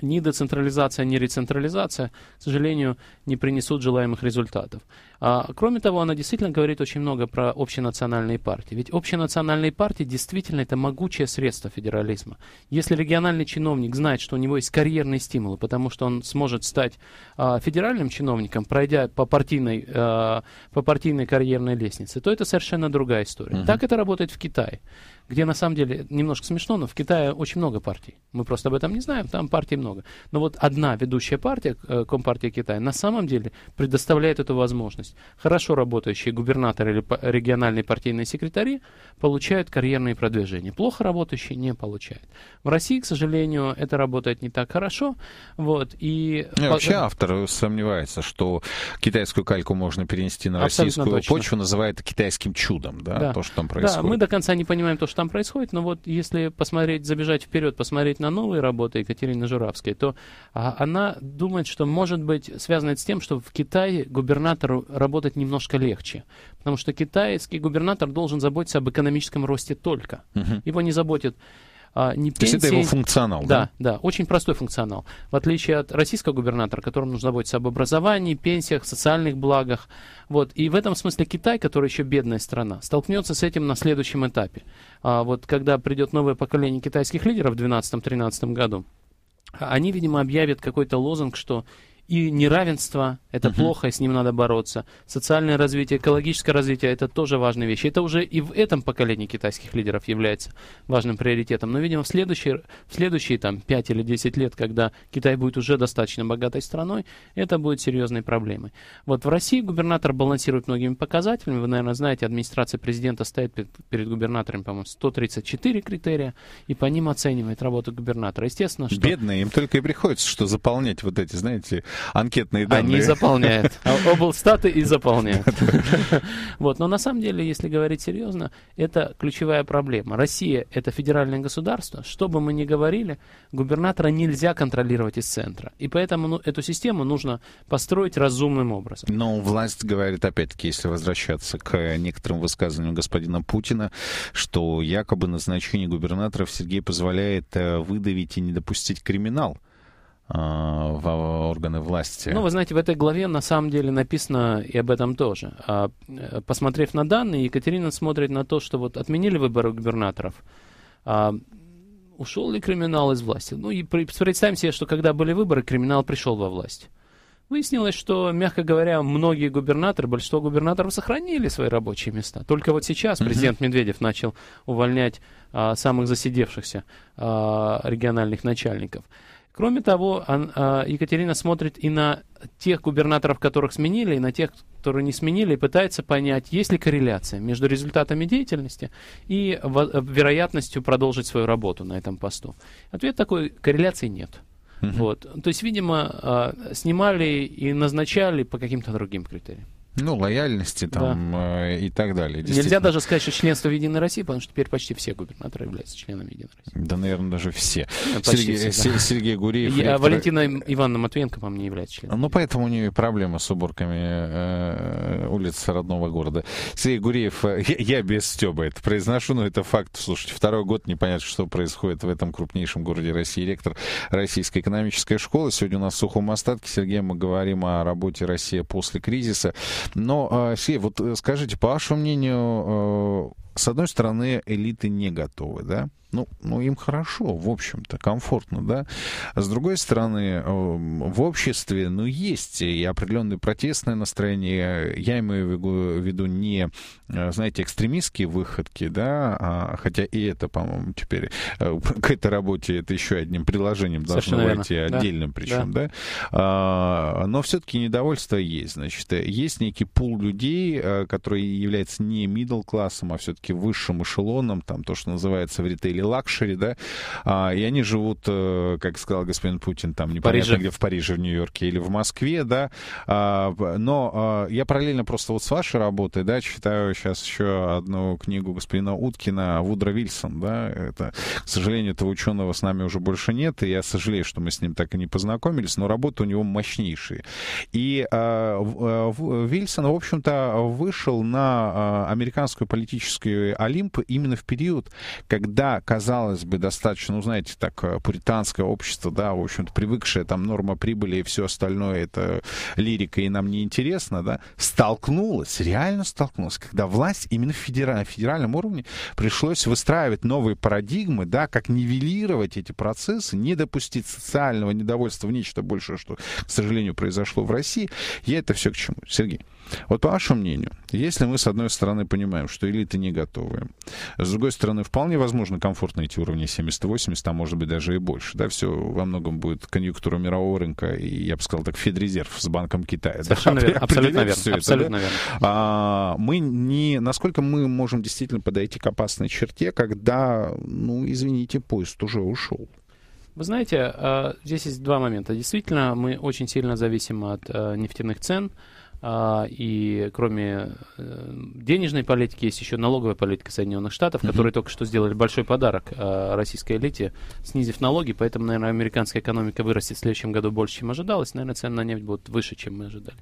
ни децентрализация, ни рецентрализация, к сожалению, не принесут желаемых результатов. А, кроме того, она действительно говорит очень много про общенациональные партии. Ведь общенациональные партии действительно это могучее средство федерализма. Если региональный чиновник знает, что у него есть карьерные стимулы, потому что он сможет стать а, федеральным чиновником, пройдя по партийной, а, по партийной карьерной лестнице, то это совершенно другая история. Uh-huh. Так это работает в Китае где на самом деле немножко смешно, но в Китае очень много партий. Мы просто об этом не знаем, там партий много. Но вот одна ведущая партия, э, Компартия Китая, на самом деле предоставляет эту возможность. Хорошо работающие губернаторы или региональные партийные секретари получают карьерные продвижения. Плохо работающие не получают. В России, к сожалению, это работает не так хорошо. Вот, и... Ну, и вообще автор сомневается, что китайскую кальку можно перенести на Абсолютно российскую точно. почву, называет это китайским чудом, да, да, то, что там происходит. Да, мы до конца не понимаем то, что что там происходит, но вот если посмотреть, забежать вперед, посмотреть на новые работы Екатерины Журавской, то а, она думает, что может быть связано это с тем, что в Китае губернатору работать немножко легче, потому что китайский губернатор должен заботиться об экономическом росте только. Угу. Его не заботит а, не пенсии. То есть это его функционал, да? Да, да, очень простой функционал. В отличие от российского губернатора, которому нужно заботиться об образовании, пенсиях, социальных благах. Вот. И в этом смысле Китай, который еще бедная страна, столкнется с этим на следующем этапе. А, вот когда придет новое поколение китайских лидеров в 2012-2013 году, они, видимо, объявят какой-то лозунг, что и неравенство – это угу. плохо, и с ним надо бороться. Социальное развитие, экологическое развитие – это тоже важные вещи. Это уже и в этом поколении китайских лидеров является важным приоритетом. Но, видимо, в следующие, в следующие там, 5 или 10 лет, когда Китай будет уже достаточно богатой страной, это будет серьезной проблемой. Вот в России губернатор балансирует многими показателями. Вы, наверное, знаете, администрация президента стоит перед, перед губернатором, по-моему, 134 критерия, и по ним оценивает работу губернатора. Естественно, что... Бедные, им только и приходится, что заполнять вот эти, знаете, анкетные данные. Они заполняют. Облстаты и заполняют. Вот, но на самом деле, если говорить серьезно, это ключевая проблема. Россия — это федеральное государство. Что бы мы ни говорили, губернатора нельзя контролировать из центра. И поэтому ну, эту систему нужно построить разумным образом. Но власть говорит, опять-таки, если возвращаться к некоторым высказываниям господина Путина, что якобы назначение губернаторов Сергей позволяет э, выдавить и не допустить криминал. А, в органы власти. Ну, вы знаете, в этой главе на самом деле написано и об этом тоже. А, э, посмотрев на данные, Екатерина смотрит на то, что вот отменили выборы губернаторов. А, ушел ли криминал из власти? Ну, и представим себе, что когда были выборы, криминал пришел во власть. Выяснилось, что, мягко говоря, многие губернаторы, большинство губернаторов сохранили свои рабочие места. Только вот сейчас президент Медведев начал увольнять а, самых засидевшихся а, региональных начальников. Кроме того, а, Екатерина смотрит и на тех губернаторов, которых сменили, и на тех, которые не сменили, и пытается понять, есть ли корреляция между результатами деятельности и вероятностью продолжить свою работу на этом посту. Ответ такой, корреляции нет. Вот. То есть, видимо, а, снимали и назначали по каким-то другим критериям. Ну, лояльности там да. Э, и так далее. Нельзя даже сказать, что членство в Единой России, потому что теперь почти все губернаторы являются членами Единой России. Да, наверное, даже все. Сергей, все, да. Э, Сергей Гуриев. Я, ректор... Валентина Ивановна Матвенко, по мне, является членом. Ну, поэтому у нее и проблема с уборками э, улиц родного города. Сергей Гуриев, э, я, я без Стеба это произношу, но это факт. Слушайте, второй год непонятно, что происходит в этом крупнейшем городе России. Ректор Российской экономической школы. Сегодня у нас в сухом остатке. Сергей, мы говорим о работе России после кризиса. Но, а, Сей, вот э, скажите, по вашему мнению, э, с одной стороны, элиты не готовы, да? ну, ну им хорошо, в общем-то, комфортно, да. А с другой стороны, э, в обществе, ну, есть и определенное протестное настроение. Я имею в виду, не, э, знаете, экстремистские выходки, да, а, хотя и это, по-моему, теперь э, к этой работе это еще одним приложением должно Совершенно отдельным да. причем, да. да? А, но все-таки недовольство есть, значит. Есть некий пул людей, который является не middle классом а все-таки высшим эшелоном, там, то, что называется в ритейле лакшери, да, а, и они живут, э, как сказал господин Путин, там непонятно Париже. где, в Париже, в Нью-Йорке или в Москве, да, а, но а, я параллельно просто вот с вашей работой, да, читаю сейчас еще одну книгу господина Уткина Вудра Вильсон, да, это, к сожалению, этого ученого с нами уже больше нет, и я сожалею, что мы с ним так и не познакомились, но работа у него мощнейшая. И а, а Вильсон, в общем-то, вышел на а, американскую политическую Олимп именно в период, когда казалось бы, достаточно, ну, знаете, так, э, пуританское общество, да, в общем-то, привыкшее, там, норма прибыли и все остальное, это лирика и нам неинтересно, да, столкнулось, реально столкнулось, когда власть именно в федеральном, федеральном уровне пришлось выстраивать новые парадигмы, да, как нивелировать эти процессы, не допустить социального недовольства в нечто большее, что, к сожалению, произошло в России. Я это все к чему. Сергей. Вот по вашему мнению, если мы, с одной стороны, понимаем, что элиты не готовы, с другой стороны, вполне возможно комфортно эти уровни 70-80, а может быть даже и больше, да, все во многом будет конъюнктура мирового рынка и, я бы сказал так, Федрезерв с Банком Китая. Совершенно да, верно, абсолютно верно. абсолютно это, верно. Да? А, мы не, насколько мы можем действительно подойти к опасной черте, когда, ну, извините, поезд уже ушел. Вы знаете, а, здесь есть два момента. Действительно, мы очень сильно зависим от а, нефтяных цен, а, и кроме э, денежной политики есть еще налоговая политика Соединенных Штатов, которые только что сделали большой подарок э, российской элите, снизив налоги. Поэтому, наверное, американская экономика вырастет в следующем году больше, чем ожидалось. Наверное, цены на нефть будут выше, чем мы ожидали.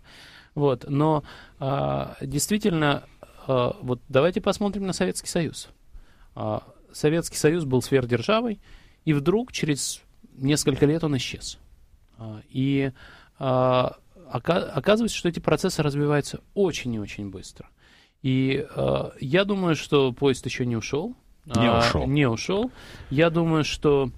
Вот. Но а, действительно, э, вот давайте посмотрим на Советский Союз. А, Советский Союз был сверхдержавой, и вдруг через несколько лет он исчез. И оказывается, что эти процессы развиваются очень и очень быстро. И э, я думаю, что поезд еще не ушел. Не а, ушел. Не ушел. Я думаю, что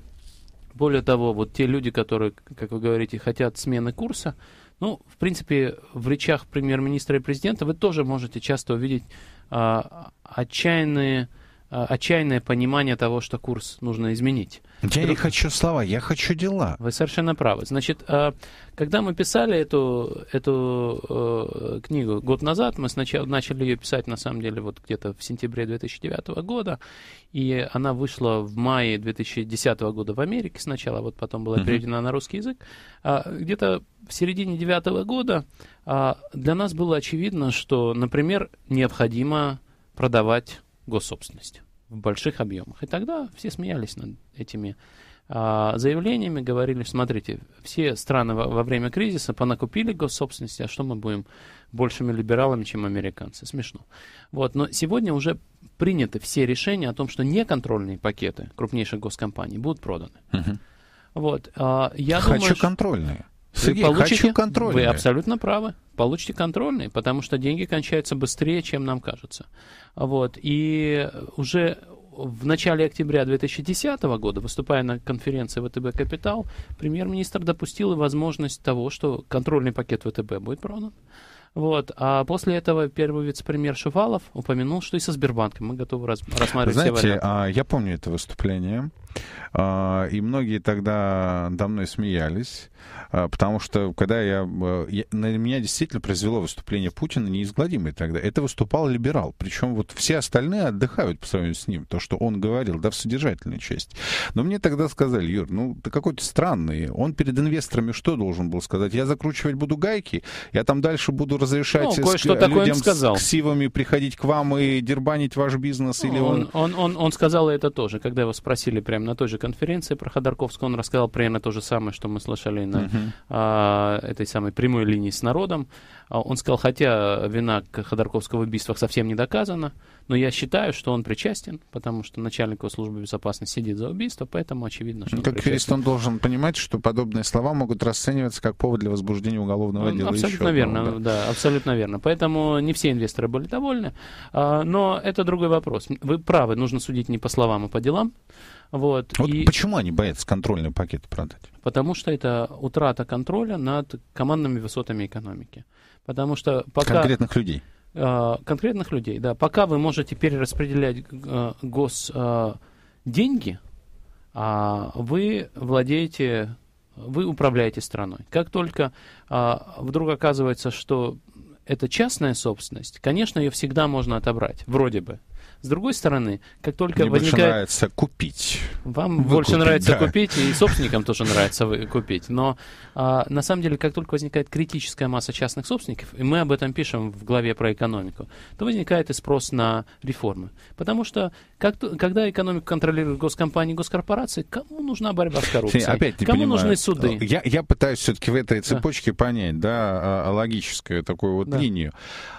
более того, вот те люди, которые, как вы говорите, хотят смены курса, ну, в принципе, в речах премьер-министра и президента вы тоже можете часто увидеть а, отчаянные а, отчаянное понимание того, что курс нужно изменить. Я Друг... не хочу слова, я хочу дела. Вы совершенно правы. Значит, а, когда мы писали эту, эту э, книгу год назад, мы сначала начали ее писать, на самом деле, вот где-то в сентябре 2009 года, и она вышла в мае 2010 года в Америке сначала, вот потом была переведена uh на русский язык. А, где-то в середине 2009 года для нас было очевидно, что, например, необходимо продавать госсобственность в больших объемах. И тогда все смеялись над этими а, заявлениями, говорили, смотрите, все страны во, во время кризиса понакупили госсобственность, а что мы будем большими либералами, чем американцы? Смешно. Вот, но сегодня уже приняты все решения о том, что неконтрольные пакеты крупнейших госкомпаний будут проданы. Угу. Вот, а, я Хочу думаю, контрольные. Сергей, получите, хочу контрольные. Вы абсолютно правы получите контрольный, потому что деньги кончаются быстрее, чем нам кажется. Вот. И уже в начале октября 2010 года, выступая на конференции ВТБ «Капитал», премьер-министр допустил возможность того, что контрольный пакет ВТБ будет продан. Вот. А после этого первый вице-премьер Шувалов упомянул, что и со Сбербанком мы готовы рассматривать Знаете, все варианты. А, я помню это выступление. А, и многие тогда до мной смеялись, а, потому что когда э, я... На меня действительно произвело выступление Путина неизгладимое тогда. Это выступал либерал. Причем вот все остальные отдыхают по сравнению с ним. То, что он говорил, да, в содержательной части. Но мне тогда сказали, Юр, ну, ты какой-то странный. Он перед инвесторами что должен был сказать? Я закручивать буду гайки, я там дальше буду разрешать ну, кое-что с... такое людям сказал. с ксивами приходить к вам и дербанить ваш бизнес? Ну, или он... Он, он, он, он сказал это тоже, когда его спросили прямо на той же конференции про Ходорковского, он рассказал примерно то же самое, что мы слышали на uh-huh. а, этой самой прямой линии с народом. А, он сказал, хотя вина Ходорковского в убийствах совсем не доказана, но я считаю, что он причастен, потому что начальник его службы безопасности сидит за убийство, поэтому очевидно, что он Как причастен. юрист он должен понимать, что подобные слова могут расцениваться как повод для возбуждения уголовного он, ну, дела. Абсолютно верно, одного, да. да, абсолютно верно. Поэтому не все инвесторы были довольны, а, но это другой вопрос. Вы правы, нужно судить не по словам, а по делам. Вот, вот и... почему они боятся контрольный пакет продать? Потому что это утрата контроля над командными высотами экономики. Потому что пока... Конкретных людей э, конкретных людей, да, пока вы можете перераспределять э, гос э, деньги, а вы владеете, вы управляете страной. Как только а, вдруг оказывается, что это частная собственность, конечно, ее всегда можно отобрать, вроде бы. С другой стороны, как только Мне возникает... больше нравится купить. Вам Выкупить, больше нравится да. купить, и собственникам тоже нравится купить. Но а, на самом деле, как только возникает критическая масса частных собственников, и мы об этом пишем в главе про экономику, то возникает и спрос на реформы. Потому что как, когда экономику контролируют госкомпании и госкорпорации, кому нужна борьба с коррупцией? Опять кому понимаю. нужны суды? Э, я, я пытаюсь все-таки в этой цепочке да. понять, да, а, а, логическую такую вот да. линию.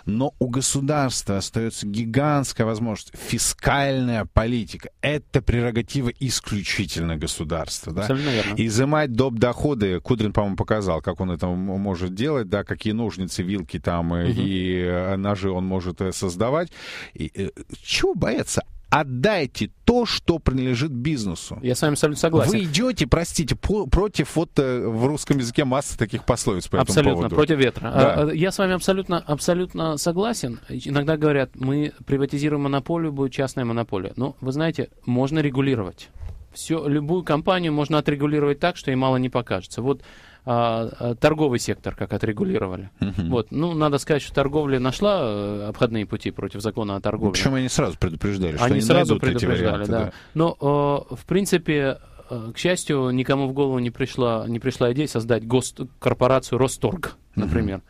Но у государства остается гигантская возможность есть фискальная политика — это прерогатива исключительно государства. Да? Абсолютно верно. Изымать доп. доходы, Кудрин, по-моему, показал, как он это может делать, да, какие ножницы, вилки там угу. и э, ножи он может э, создавать. И, чего бояться? отдайте то, что принадлежит бизнесу. Я с вами абсолютно согласен. Вы идете, простите, по, против вот э, в русском языке массы таких пословиц по абсолютно, этому поводу. против ветра. Да. А, а, я с вами абсолютно, абсолютно согласен. Иногда говорят, мы приватизируем монополию, будет частная монополия. Но вы знаете, можно регулировать. Все, любую компанию можно отрегулировать так, что ей мало не покажется. Вот а, а, торговый сектор как отрегулировали. Вот. Ну, надо сказать, что торговля нашла э, обходные пути против закона о торговле. Причем они сразу предупреждали, что они, они сразу предупреждали, варианты, да. да. Но, э, в принципе, э, к счастью, никому в голову не пришла, не пришла идея создать гост корпорацию Росторг, например.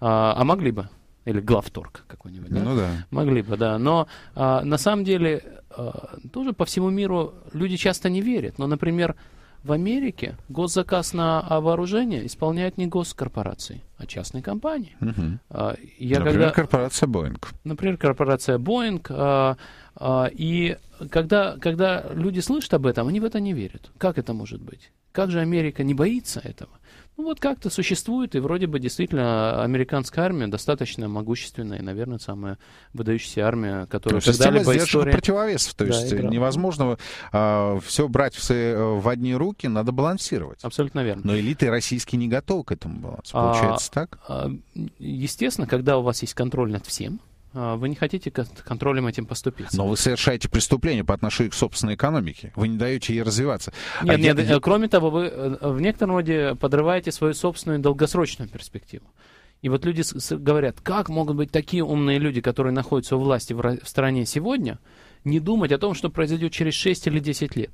А, а могли бы или главторг какой-нибудь. Да? Ну да. Могли бы, да. Но а, на самом деле а, тоже по всему миру люди часто не верят. Но, например, в Америке госзаказ на вооружение исполняет не госкорпорации, а частные компании. Угу. Я например, когда... корпорация Боинг. Например, корпорация Боинг. А, а, и когда, когда люди слышат об этом, они в это не верят. Как это может быть? Как же Америка не боится этого? Ну вот как-то существует, и вроде бы действительно американская армия достаточно могущественная, и, наверное, самая выдающаяся армия, которая То всегда-либо история... противовесов, то есть да, невозможно э, а, все брать в, э, в одни руки, надо балансировать. Абсолютно верно. Но элиты российские не готовы к этому балансу, а, получается а, так? Естественно, когда у вас есть контроль над всем, а, вы не хотите контролем этим поступить. Но вы совершаете преступление по отношению к собственной экономике. Вы не даете ей развиваться. Нет, а нет, я... Э, кроме того, вы э, в некотором роде подрываете свою собственную долгосрочную перспективу. И вот люди говорят, как могут быть такие умные люди, которые находятся у власти в стране сегодня, не думать о том, что произойдет через 6 или 10 лет.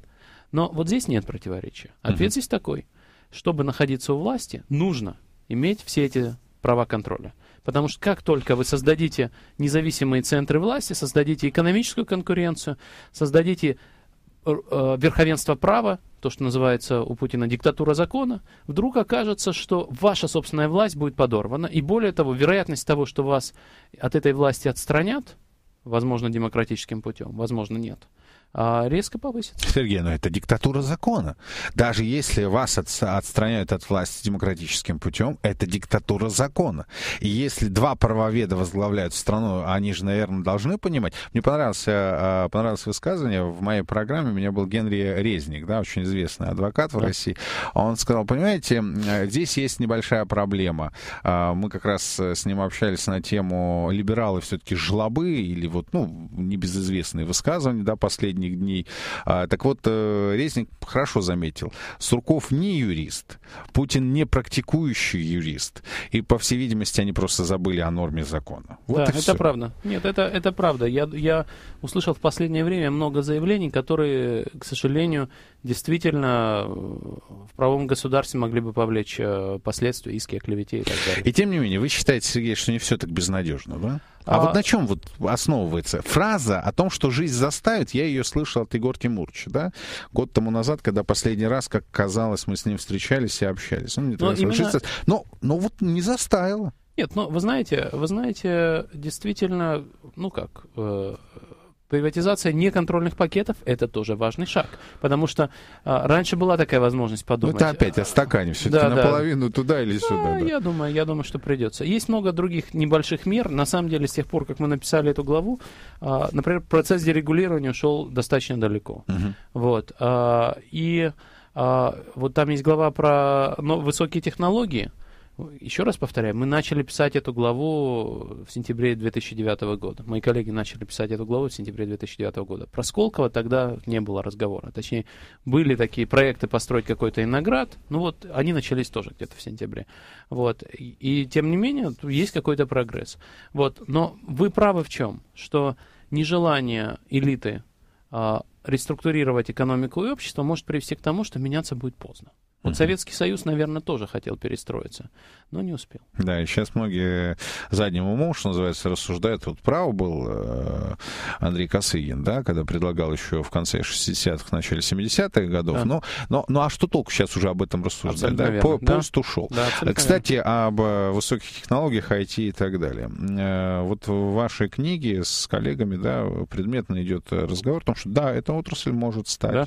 Но вот здесь нет противоречия. Ответ угу. здесь такой. Чтобы находиться у власти, нужно иметь все эти права контроля. Потому что как только вы создадите независимые центры власти, создадите экономическую конкуренцию, создадите э, верховенство права, то, что называется у Путина диктатура закона, вдруг окажется, что ваша собственная власть будет подорвана. И более того, вероятность того, что вас от этой власти отстранят, возможно, демократическим путем, возможно, нет – а, резко повысится. Сергей, но ну это диктатура закона. Даже если вас от, отстраняют от власти демократическим путем, это диктатура закона. И если два правоведа возглавляют страну, они же, наверное, должны понимать. Мне понравилось, э, э, понравилось высказывание в моей программе, у меня был Генри Резник, да, очень известный адвокат в да. России. Он сказал, понимаете, э, здесь есть небольшая проблема. А, мы как раз с ним общались на тему либералы все-таки жлобы или вот, ну, небезызвестные высказывания, да, последние последних дней. А, так вот, э, Резник хорошо заметил, Сурков не юрист, Путин не практикующий юрист, и, по всей видимости, они просто забыли о норме закона. Вот да, это все. правда. Нет, это, это правда. Я, я услышал в последнее время много заявлений, которые, к сожалению, действительно э, в правом государстве могли бы повлечь э, последствия, иски о клевете и так далее. И тем не менее, вы считаете, Сергей, что не все так безнадежно, да? А, а вот а. на чем вот основывается фраза о том, что жизнь заставит, я ее слышал от Егор Тимурча, да, год тому назад, когда последний раз, как казалось, мы с ним встречались и общались. он ну, мне но, ну, именно... Общаться, но, но вот не заставила. Нет, ну, вы знаете, вы знаете, действительно, ну как, э, Приватизация неконтрольных пакетов – это тоже важный шаг, потому что а, раньше была такая возможность подумать. это опять о стакане все-таки да, наполовину да. туда или да, ну, сюда. Да. Я думаю, я думаю, что придется. Есть много других небольших мер. На самом деле, с тех пор, как мы написали эту главу, а, например, процесс дерегулирования ушел достаточно далеко. Угу. Вот. А, и а, вот там есть глава про ну, высокие технологии – еще раз повторяю, мы начали писать эту главу в сентябре 2009 года. Мои коллеги начали писать эту главу в сентябре 2009 года. Про Сколково тогда не было разговора. Точнее, были такие проекты построить какой-то Иноград, ну вот они начались тоже где-то в сентябре. Вот. И, и тем не менее, есть какой-то прогресс. Вот. Но вы правы в чем? Что нежелание элиты э, реструктурировать экономику и общество может привести к тому, что меняться будет поздно. Вот Советский Союз, наверное, тоже хотел перестроиться, но не успел. Да, и сейчас многие задним умом, что называется, рассуждают. Вот прав был э, Андрей Косыгин, да, когда предлагал еще в конце 60-х, начале 70-х годов. Да. Но, но, ну а что толку сейчас уже об этом рассуждать? Абсолютно да? По, да. Поезд ушел. Да, Кстати, верно. об э, высоких технологиях IT и так далее. Э, вот в вашей книге с коллегами, да, предметно идет разговор о том, что да, эта отрасль может стать, да.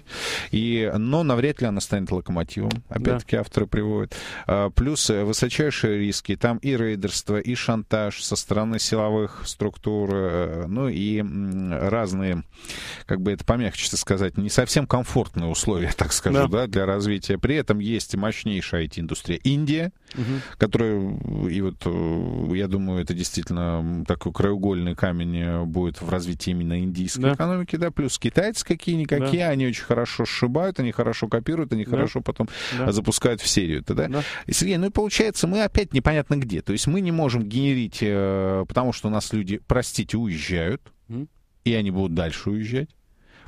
и, но навряд ли она станет локомотивом опять-таки да. авторы приводят. А, плюс э, высочайшие риски. Там и рейдерство, и шантаж со стороны силовых структур, э, ну и разные, как бы это помягче сказать, не совсем комфортные условия, так скажу, да, да для развития. При этом есть мощнейшая IT-индустрия Индия, угу. которая, и вот э, я думаю, это действительно такой краеугольный камень будет в развитии именно индийской да. экономики, да, плюс китайцы какие-никакие, да. они очень хорошо сшибают, они хорошо копируют, они да. хорошо потом да. запускают в серию. Тогда, да. И, Сергей, ну и получается, мы опять непонятно где. То есть мы не можем генерить, э, потому что у нас люди, простите, уезжают, mm. и они будут дальше уезжать.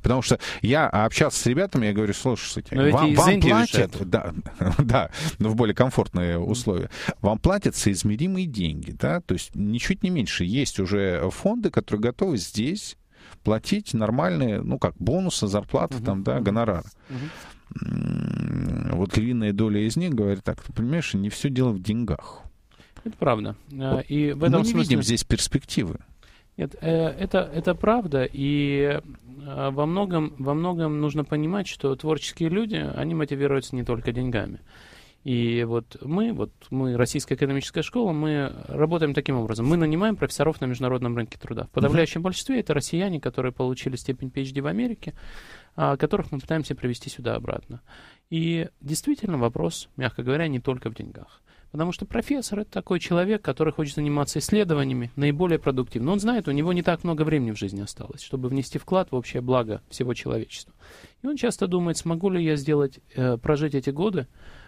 Потому что я а общался с ребятами, я говорю, слушайте, Но вам, вам платят, да, да, но в более комфортные условия, вам платят соизмеримые деньги, да, то есть ничуть не меньше. Есть уже фонды, которые готовы здесь платить нормальные, ну как, бонусы, зарплаты, угу, там, да, угу. гонорары. Угу вот львиная доля из них говорит так, ты понимаешь, не все дело в деньгах. Это правда. Э, вот. И в этом Мы не смысле... видим здесь перспективы. Нет, э, это, это правда, и э, во многом, во многом нужно понимать, что творческие люди, они мотивируются не только деньгами. И вот мы, вот мы, Российская экономическая школа, мы работаем таким образом. Мы нанимаем профессоров на международном рынке труда. В подавляющем большинстве это россияне, которые получили степень PhD в Америке, а, которых мы пытаемся привести сюда обратно. И действительно вопрос, мягко говоря, не только в деньгах. Потому что профессор это такой человек, который хочет заниматься исследованиями наиболее продуктивно. Он знает, у него не так много времени в жизни осталось, чтобы внести вклад в общее благо всего человечества. И он часто думает, смогу ли я сделать, э, прожить эти годы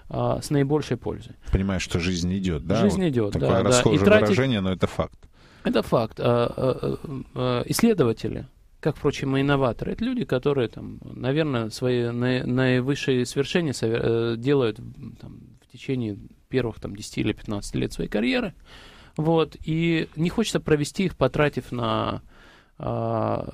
а, с наибольшей пользой. Понимаешь, что жизнь идет, да? Жизнь вот идет, такое да. Такое да. И тратить... но это факт. Это факт. А, исследователи, как, впрочем, и инноваторы. Это люди, которые, там, наверное, свои наивысшие свершения э, делают там, в течение первых там, 10 или 15 лет своей карьеры. Вот, и не хочется провести их, потратив на а,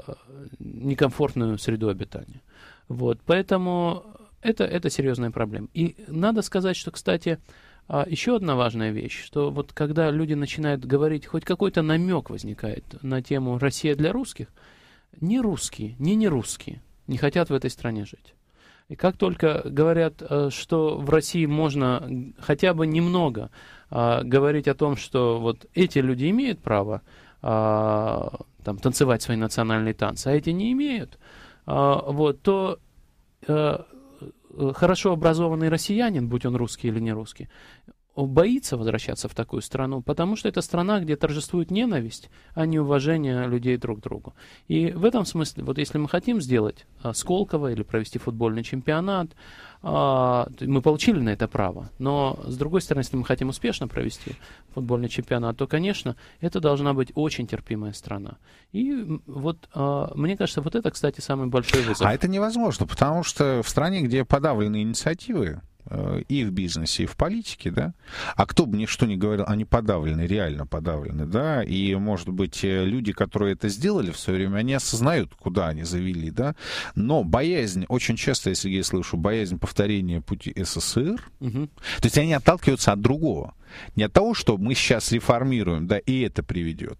некомфортную среду обитания. Вот, поэтому это, это серьезная проблема. И надо сказать, что, кстати, а, еще одна важная вещь, что вот когда люди начинают говорить, хоть какой-то намек возникает на тему «Россия для русских», не русские, не не русские не хотят в этой стране жить. И как только говорят, э, что в России можно хотя бы немного э, говорить о том, что вот эти люди имеют право э, там, танцевать свои национальные танцы, а эти не имеют, вот, то хорошо образованный россиянин, будь он русский или не русский, боится возвращаться в такую страну, потому что это страна, где торжествует ненависть, а не уважение людей друг к другу. И в этом смысле, вот если мы хотим сделать а, Сколково или провести футбольный чемпионат, а, мы получили на это право. Но, с другой стороны, если мы хотим успешно провести футбольный чемпионат, то, конечно, это должна быть очень терпимая страна. И вот, а, мне кажется, вот это, кстати, самый большой вызов. А это невозможно, потому что в стране, где подавлены инициативы, Э, и в бизнесе, и в политике, да. А кто бы ни что ни говорил, они подавлены, реально подавлены, да. И, может быть, э, люди, которые это сделали в свое время, они осознают, куда они завели, да. Но боязнь, очень часто, если я слышу, боязнь повторения пути СССР, угу. то есть они отталкиваются от другого. Не от того, что мы сейчас реформируем, да, и это приведет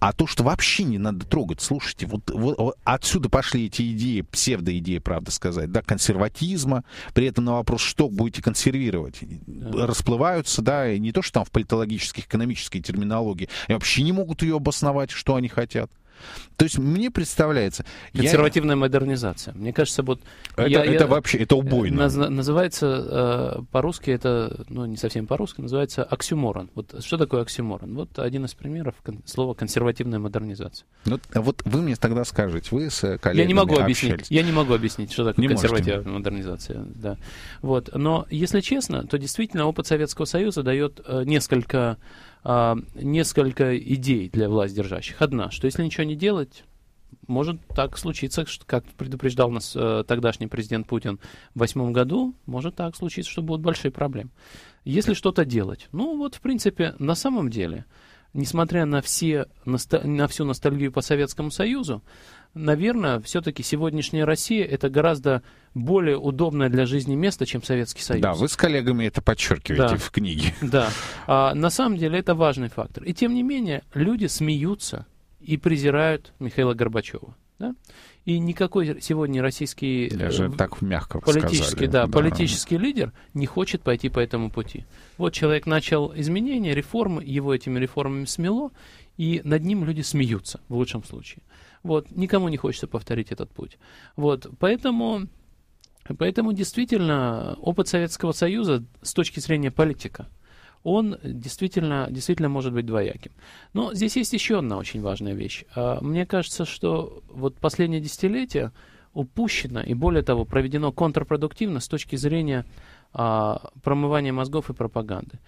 а то, что вообще не надо трогать, слушайте, вот, вот отсюда пошли эти идеи, псевдоидеи, правда сказать, да, консерватизма. При этом на вопрос, что будете консервировать, э. расплываются, да, и не то, что там в политологических, экономической терминологии, и вообще не могут ее обосновать, что они хотят. То есть мне представляется... Консервативная я... модернизация. Мне кажется, вот... Это, я, это я... вообще, это убойно. Наз, называется э, по-русски, это, ну, не совсем по-русски, называется оксюморон. Вот что такое оксюморон? Вот один из примеров кон- слова консервативная модернизация. Вот, ну, вот вы мне тогда скажете, вы с коллегами Я не могу общались. объяснить, я не могу объяснить, что такое не консервативная можете. модернизация. Да. Вот. Но, если честно, то действительно опыт Советского Союза дает э, несколько э, несколько идей для власть держащих. Одна, что если ничего не делать, может так случиться, как предупреждал нас э, тогдашний президент Путин в восьмом году, может так случиться, что будут большие проблемы. Если что-то делать, ну вот в принципе на самом деле, несмотря на, все, на, на всю ностальгию по Советскому Союзу, наверное, все-таки сегодняшняя Россия это гораздо более удобное для жизни место, чем Советский Союз. Да, вы с коллегами это подчеркиваете да. в книге. Да. А, на самом деле это важный фактор. И тем не менее, люди смеются и презирают Михаила Горбачева. Да? И никакой сегодня российский э, Даже так мягко политический, да, да. политический лидер не хочет пойти по этому пути. Вот человек начал изменения, реформы, его этими реформами смело, и над ним люди смеются в лучшем случае. Вот, никому не хочется повторить этот путь. Вот, поэтому, поэтому действительно опыт Советского Союза с точки зрения политика, он действительно, действительно может быть двояким. Но здесь есть еще одна очень важная вещь. А, мне кажется, что вот последнее десятилетие упущено и, более того, проведено контрпродуктивно с точки зрения а, промывания мозгов и пропаганды.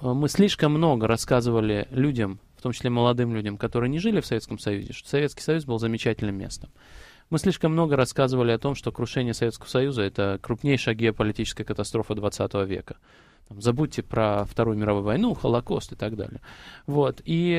А, мы слишком много рассказывали людям том числе молодым людям, которые не жили в Советском Союзе, что Советский Союз был замечательным местом. Мы слишком много рассказывали о том, что крушение Советского Союза – это крупнейшая геополитическая катастрофа 20 века. Там, забудьте про Вторую мировую войну, Холокост и так далее. Вот. И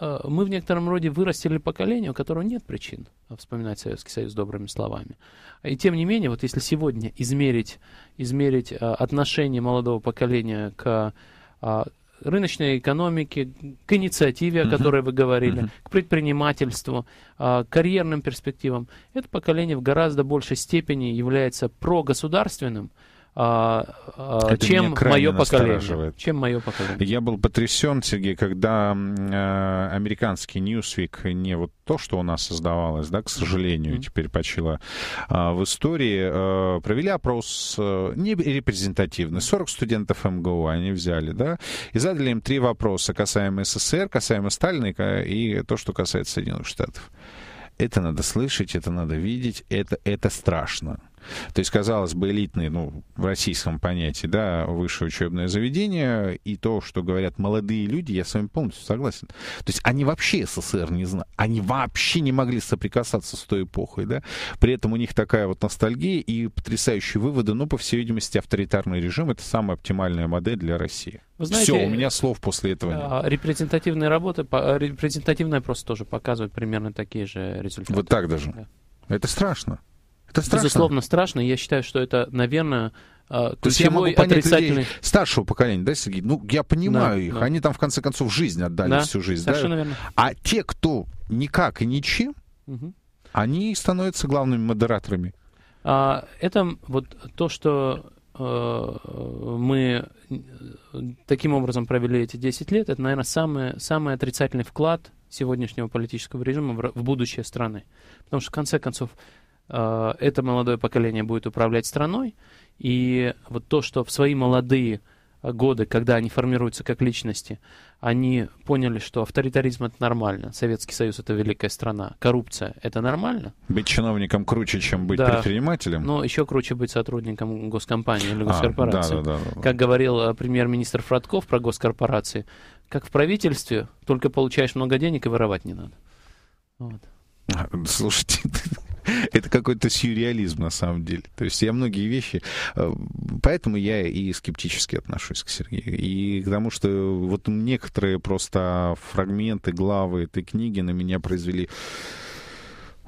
э, мы в некотором роде вырастили поколение, у которого нет причин вспоминать Советский Союз добрыми словами. И тем не менее, вот если сегодня измерить, измерить э, отношение молодого поколения к э, рыночной экономике, к инициативе, о которой вы говорили, uh-huh. к предпринимательству, а, к карьерным перспективам. Это поколение в гораздо большей степени является прогосударственным, а, а, это чем мое поколение. Чем мое поколение. Я был потрясен, Сергей, когда э, американский Newsweek, не вот то, что у нас создавалось, да, к сожалению, mm-hmm. теперь почило э, а, в истории э, провели опрос э, не репрезентативный. 40 студентов МГУ они взяли, да, и задали им три вопроса, касаемо СССР, касаемо Сталина и, и то, что касается Соединенных Штатов. Это надо слышать, это надо видеть, это, это страшно. То есть, казалось бы, элитные, ну, в российском понятии, да, высшее учебное заведение, и то, что говорят молодые люди, я с вами полностью согласен. То есть они вообще СССР не знали, они вообще не могли соприкасаться с той эпохой, да. При этом у них такая вот ностальгия и потрясающие выводы, но, по всей видимости, авторитарный режим — это самая оптимальная модель для России. Все, у меня слов после этого нет. А, репрезентативные работы, а, репрезентативная просто тоже показывает примерно такие же результаты. Вот так даже. Да. Это страшно. Это страшно. безусловно страшно. Я считаю, что это, наверное, э, то есть я могу отрицательный... людей старшего поколения, да, Сергей? Ну, я понимаю да, их. Да. Они там, в конце концов, жизнь отдали, да, всю жизнь. Совершенно да? верно. А те, кто никак и ничем, угу. они становятся главными модераторами. А, это вот то, что э, мы э, таким образом провели эти 10 лет, это, наверное, самый, самый отрицательный вклад сегодняшнего политического режима в, в будущее страны. Потому что, в конце концов, Э, это молодое поколение будет управлять страной, и вот то, что в свои молодые годы, когда они формируются как личности, они поняли, что авторитаризм это нормально, Советский Союз это великая страна, коррупция это нормально. Быть чиновником круче, чем быть да. предпринимателем. Но еще круче быть сотрудником госкомпании или а, госкорпорации. А, да, да, да, да. Как говорил э, премьер-министр Фродков про госкорпорации, как в правительстве, только получаешь много денег и воровать не надо. Вот. А, слушайте, это какой-то сюрреализм на самом деле. То есть я многие вещи... Э, поэтому я и скептически отношусь к Сергею. И к тому, что вот некоторые просто фрагменты, главы этой книги на меня произвели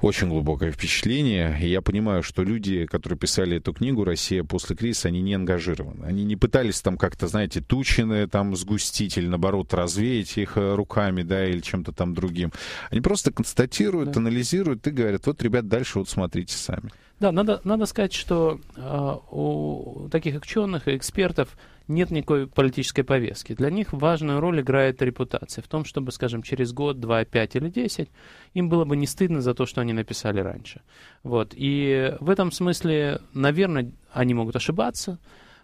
очень глубокое впечатление. И я понимаю, что люди, которые писали эту книгу «Россия после кризиса», они не ангажированы. Они не пытались там как-то, знаете, тучины там сгустить или, наоборот, развеять их э, руками, да, или чем-то там другим. Они просто констатируют, да. анализируют и говорят, вот, ребят, дальше вот смотрите сами. Да, надо, надо сказать, что э, у таких ученых и экспертов нет никакой политической повестки. Для них важную роль играет репутация в том, чтобы, скажем, через год, два, пять или десять им было бы не стыдно за то, что они написали раньше. Вот. И в этом смысле, наверное, они могут ошибаться,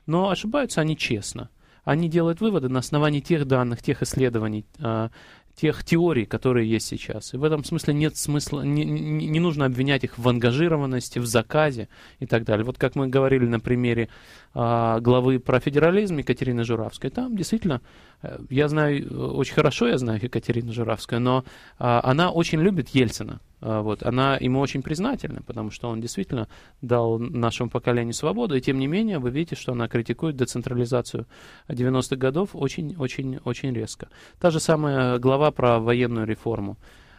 но ошибаются они честно они делают выводы на основании тех данных, тех исследований, а, тех теорий, которые есть сейчас. И в этом смысле нет смысла, не, не нужно обвинять их в ангажированности, в заказе и так далее. Вот как мы говорили на примере э, главы про федерализм Екатерины Журавской, там действительно, э, я знаю, э, очень хорошо я знаю Екатерину Журавскую, но э, она очень любит Ельцина. А, вот, она ему очень признательна, потому что он действительно дал нашему поколению свободу, и тем не менее вы видите, что она критикует децентрализацию 90-х годов очень-очень-очень резко. Та же самая глава про военную реформу.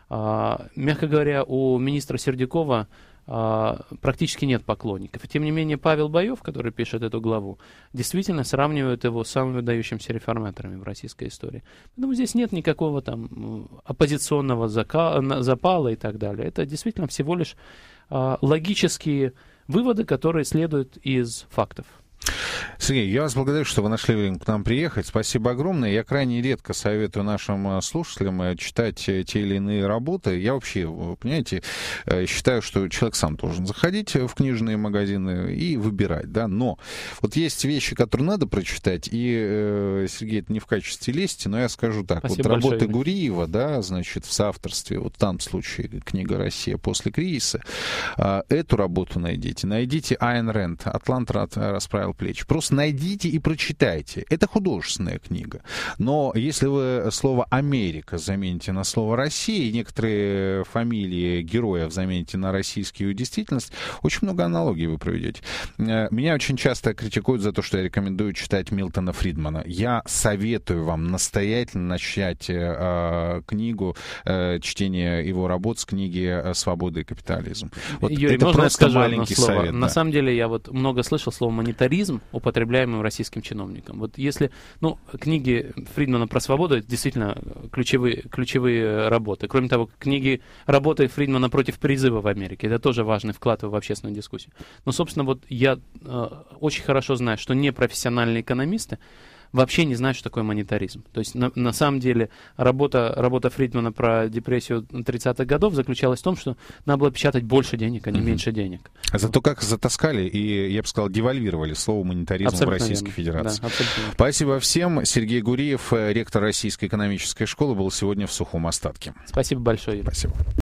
А, мягко говоря, у министра Сердюкова а, практически нет поклонников. тем не менее Павел Боев, который пишет эту главу, действительно сравнивает его с самыми выдающимися реформаторами в российской истории. Поэтому здесь нет никакого там оппозиционного запала и так далее. Это действительно всего лишь а, логические выводы, которые следуют из фактов. Сергей, я вас благодарю, что вы нашли время к нам приехать. Спасибо огромное. Я крайне редко советую нашим э, слушателям э, читать э, те или иные работы. Я вообще, понимаете, считаю, что человек сам должен заходить в книжные магазины и выбирать, да. Но вот есть вещи, которые надо прочитать, и, Сергей, это не в качестве лести, но я скажу так. Спасибо вот работы большое, Гуриева, да, значит, в соавторстве, вот там случае книга «Россия после кризиса», а, эту работу найдите. Найдите Айн Рент «Атлант расправил плечи». Просто найдите и прочитайте. Это художественная книга. Но если вы слово «Америка» замените на слово «Россия», и некоторые фамилии героев замените на российскую действительность, очень много аналогий вы проведете. Э, меня очень часто критикуют за то, что я рекомендую читать Милтона Фридмана. Я советую вам настоятельно начать э, э книгу, э, чтение его работ с книги «Э, «Свобода и капитализм». Вот Юрий, это можно просто я скажу маленький слово? совет. На да. самом деле я вот много слышал слово «монетаризм» употребляемым российским чиновникам. Вот если, ну, книги Фридмана про свободу это действительно ключевые, ключевые э, работы. Кроме того, книги работы Фридмана против призыва в Америке, это тоже важный вклад в общественную дискуссию. Но, собственно, вот я э, очень хорошо знаю, что непрофессиональные экономисты вообще не знают, что такое монетаризм. То есть на, на самом деле работа, работа Фридмана про депрессию 30-х годов заключалась в том, что надо было печатать больше денег, а не угу. меньше денег. А зато как затаскали и, я бы сказал, девальвировали слово монетаризм абсолютно в Российской верно. Федерации. Да, абсолютно. Спасибо всем. Сергей Гуриев, э, ректор Российской экономической школы, был сегодня в сухом остатке. Спасибо большое. Юрий. Спасибо.